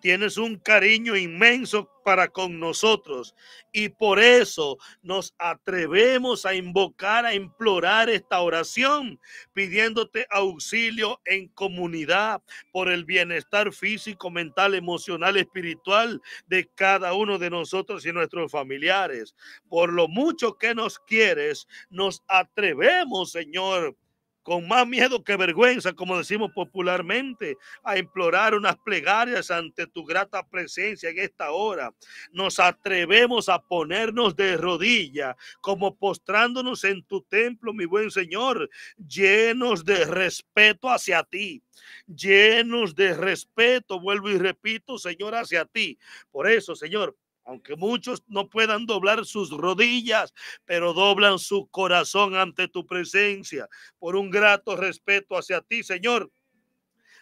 S2: Tienes un cariño inmenso para con nosotros y por eso nos atrevemos a invocar, a implorar esta oración, pidiéndote auxilio en comunidad por el bienestar físico, mental, emocional, espiritual de cada uno de nosotros y nuestros familiares. Por lo mucho que nos quieres, nos atrevemos, Señor, con más miedo que vergüenza, como decimos popularmente, a implorar unas plegarias ante tu grata presencia en esta hora. Nos atrevemos a ponernos de rodilla, como postrándonos en tu templo, mi buen Señor, llenos de respeto hacia ti, llenos de respeto, vuelvo y repito, Señor, hacia ti. Por eso, Señor, aunque muchos no puedan doblar sus rodillas, pero doblan su corazón ante tu presencia por un grato respeto hacia ti, Señor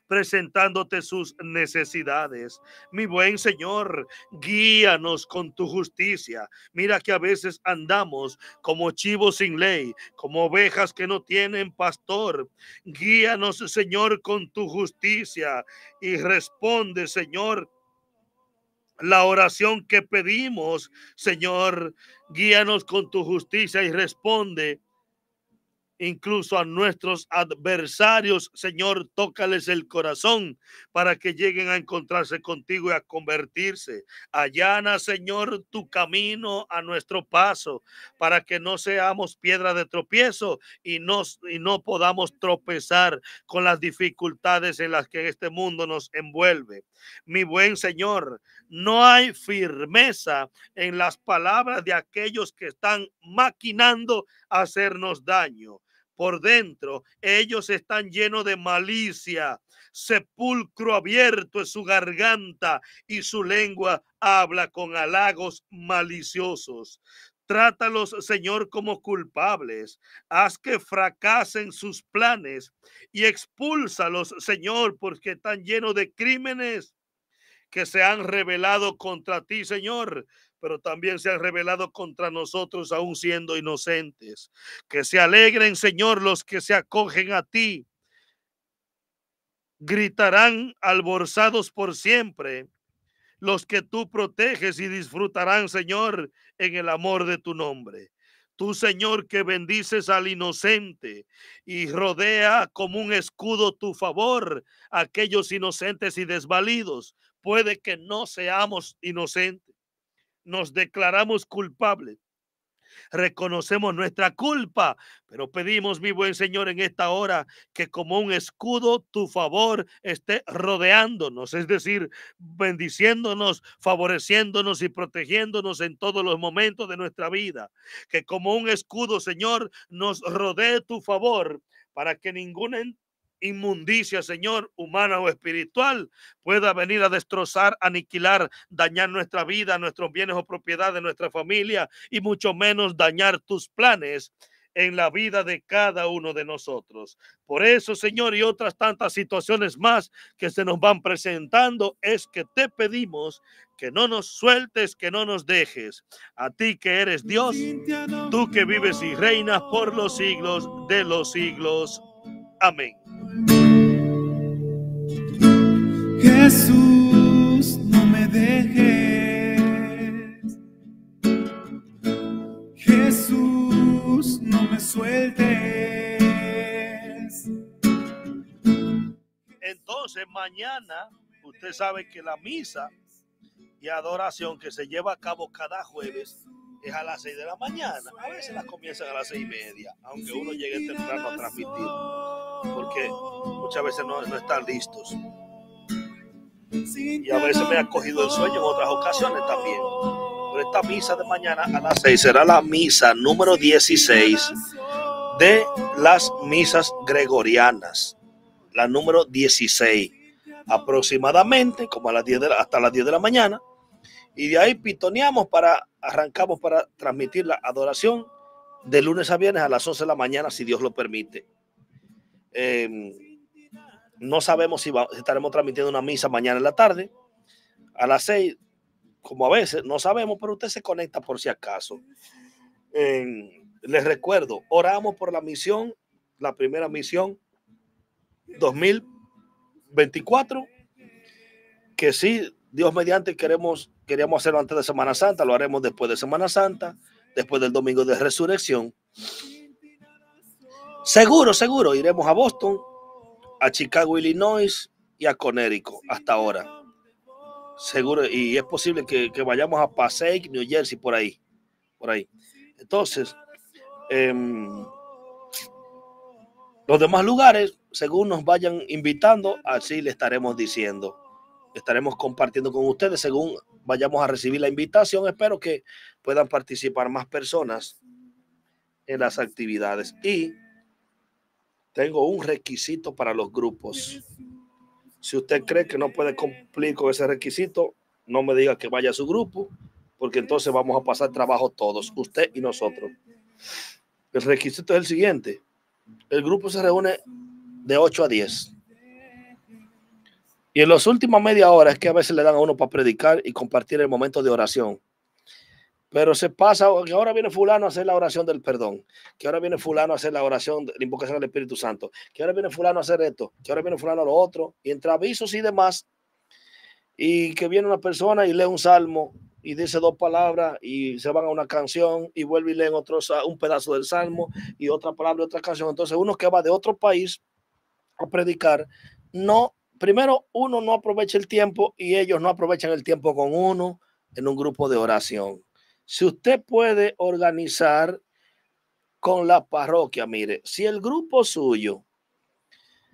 S2: presentándote sus necesidades. Mi buen Señor, guíanos con tu justicia. Mira que a veces andamos como chivos sin ley, como ovejas que no tienen pastor. Guíanos, Señor, con tu justicia y responde, Señor la oración que pedimos, Señor. Guíanos con tu justicia y responde incluso a nuestros adversarios, Señor, tócales el corazón para que lleguen a encontrarse contigo y a convertirse. Allana, Señor, tu camino a nuestro paso para que no seamos piedra de tropiezo y, y no podamos tropezar con las dificultades en las que este mundo nos envuelve. Mi buen Señor, no hay firmeza en las palabras de aquellos que están maquinando hacernos daño por dentro. Ellos están llenos de malicia. Sepulcro abierto es su garganta y su lengua habla con halagos maliciosos. Trátalos, Señor, como culpables. Haz que fracasen sus planes y expúlsalos, Señor, porque están llenos de crímenes que se han revelado contra ti, Señor pero también se han revelado contra nosotros aún siendo inocentes. Que se alegren, Señor, los que se acogen a ti. Gritarán alborzados por siempre los que tú proteges y disfrutarán, Señor, en el amor de tu nombre. Tú, Señor, que bendices al inocente y rodea como un escudo tu favor a aquellos inocentes y desvalidos. Puede que no seamos inocentes nos declaramos culpables. Reconocemos nuestra culpa, pero pedimos, mi buen Señor, en esta hora que como un escudo tu favor esté rodeándonos, es decir, bendiciéndonos, favoreciéndonos y protegiéndonos en todos los momentos de nuestra vida. Que como un escudo, Señor, nos rodee tu favor para que ninguna inmundicia, Señor, humana o espiritual, pueda venir a destrozar, aniquilar, dañar nuestra vida, nuestros bienes o propiedades, nuestra familia y mucho menos dañar tus planes en la vida de cada uno de nosotros. Por eso, Señor, y otras tantas situaciones más que se nos van presentando, es que te pedimos que no nos sueltes, que no nos dejes. A ti que eres Dios, tú que vives y reinas por los siglos de los siglos. Amén.
S1: Jesús, no me dejes. Jesús, no me sueltes.
S2: Entonces, mañana, usted sabe que la misa y adoración que se lleva a cabo cada jueves es a las 6 de la mañana. A veces las comienzan a las seis y media, aunque uno llegue temprano a transmitir, porque muchas veces no están listos y a veces me ha cogido el sueño en otras ocasiones también. Pero esta misa de mañana a las 6 será la misa número 16 de las misas gregorianas, la número 16, aproximadamente como a las 10 hasta las 10 de la mañana. Y de ahí pitoneamos para, arrancamos para transmitir la adoración de lunes a viernes a las 11 de la mañana, si Dios lo permite. Em, no sabemos si, estaremos transmitiendo una misa mañana en la tarde, a las seis. como a veces, no sabemos, pero usted se conecta por si acaso. les recuerdo, oramos por la misión, la primera misión 2024, que sí, Dios mediante queremos, queríamos hacerlo antes de Semana Santa, lo haremos después de Semana Santa, después del domingo de resurrección. Seguro, seguro, iremos a Boston a Chicago, Illinois y a Connecticut hasta ahora. Seguro, y es posible que, que vayamos a Passaic, New Jersey, por ahí. Por ahí. Entonces, em, los demás lugares, según nos vayan invitando, así le estaremos diciendo. Estaremos compartiendo con ustedes según vayamos a recibir la invitación. Espero que puedan participar más personas en las actividades. Y tengo un requisito para los grupos. Si usted cree que no puede cumplir con ese requisito, no me diga que vaya a su grupo, porque entonces vamos a pasar trabajo todos, usted y nosotros. El requisito es el siguiente. El grupo se reúne de 8 a 10. Y en las últimas media hora es que a veces le dan a uno para predicar y compartir el momento de oración pero se pasa, que ahora viene fulano a hacer la oración del perdón, que ahora viene fulano a hacer la oración, la invocación del Espíritu Santo, que ahora viene fulano a hacer esto, que ahora viene fulano a lo otro, y entre avisos y demás, y que viene una persona y lee un salmo y dice dos palabras y se van a una canción y vuelve y leen otro, un pedazo del salmo y otra palabra otra canción. Entonces uno que va de otro país a predicar, no, primero uno no aprovecha el tiempo y ellos no aprovechan el tiempo con uno en un grupo de oración si usted puede organizar con la parroquia, mire, si el grupo suyo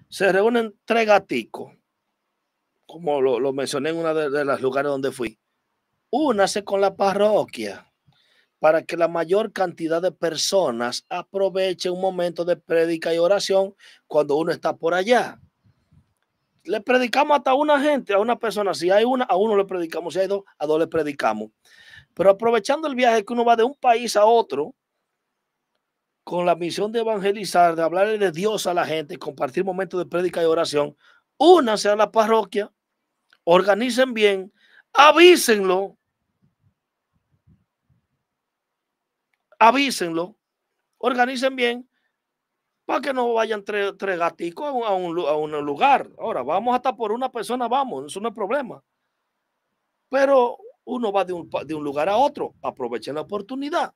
S2: se reúnen tres gaticos, como lo, mencioné en uno de, de los lugares donde fui, únase con la parroquia para que la mayor cantidad de personas aproveche un momento de prédica y oración cuando uno está por allá. Le predicamos hasta a una gente, a una persona. Si hay una, a uno le predicamos. Si hay dos, a dos le predicamos. Pero aprovechando el viaje que uno va de un país a otro, con la misión de evangelizar, de hablarle de Dios a la gente, compartir momentos de prédica y oración, únanse a la parroquia, organicen bien, avísenlo, avísenlo, organicen bien para que no vayan tres, tres gaticos a un, a un lugar. Ahora, vamos hasta por una persona, vamos, eso no es problema. Pero uno va de un, lugar a otro, aprovechen la oportunidad.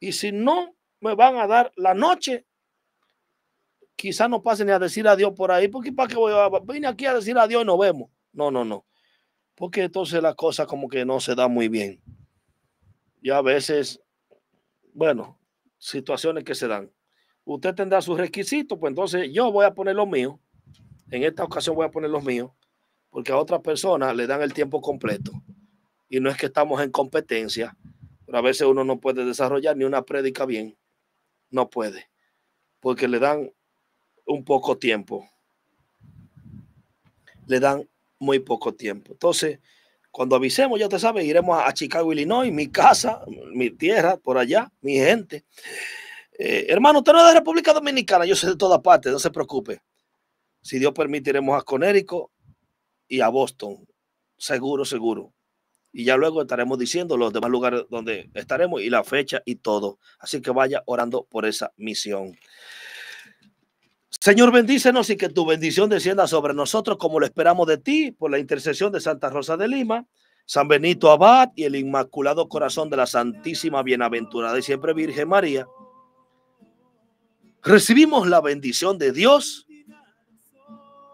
S2: Y si no me van a dar la noche, quizás no pasen ni a decir adiós por ahí, porque para qué voy a venir aquí a decir adiós y nos vemos. No, no, no. Porque entonces la cosa como que no se da muy bien. Y a veces, bueno, situaciones que se dan. Usted tendrá sus requisitos, pues entonces yo voy a poner los míos. En esta ocasión voy a poner los míos, porque a otra persona le dan el tiempo completo y no es que estamos en competencia, pero a veces uno no puede desarrollar ni una prédica bien, no puede, porque le dan un poco tiempo, le dan muy poco tiempo. Entonces, cuando avisemos, ya te sabes, iremos a Chicago, Illinois, mi casa, mi tierra, por allá, mi gente. Eh, hermano, usted no es de República Dominicana, yo soy de todas partes, no se preocupe. Si Dios permite, iremos a Conérico y a Boston, seguro, seguro y ya luego estaremos diciendo los demás lugares donde estaremos y la fecha y todo. Así que vaya orando por esa misión. Señor, bendícenos y que tu bendición descienda sobre nosotros como lo esperamos de ti por la intercesión de Santa Rosa de Lima, San Benito Abad y el Inmaculado Corazón de la Santísima Bienaventurada y siempre Virgen María. Recibimos la bendición de Dios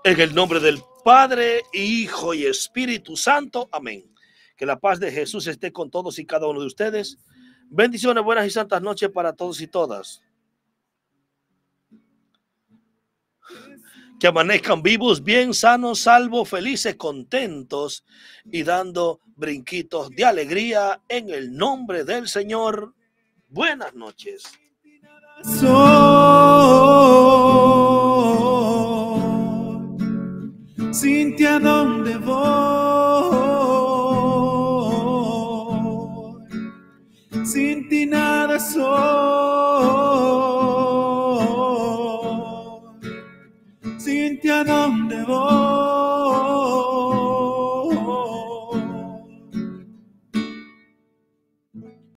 S2: en el nombre del Padre, Hijo y Espíritu Santo. Amén. Que la paz de Jesús esté con todos y cada uno de ustedes. Bendiciones, buenas y santas noches para todos y todas. Que amanezcan vivos, bien sanos, salvos, felices, contentos y dando brinquitos de alegría en el nombre del Señor. Buenas noches.
S1: dónde voy. sin ti nada soy, sin ti a dónde voy.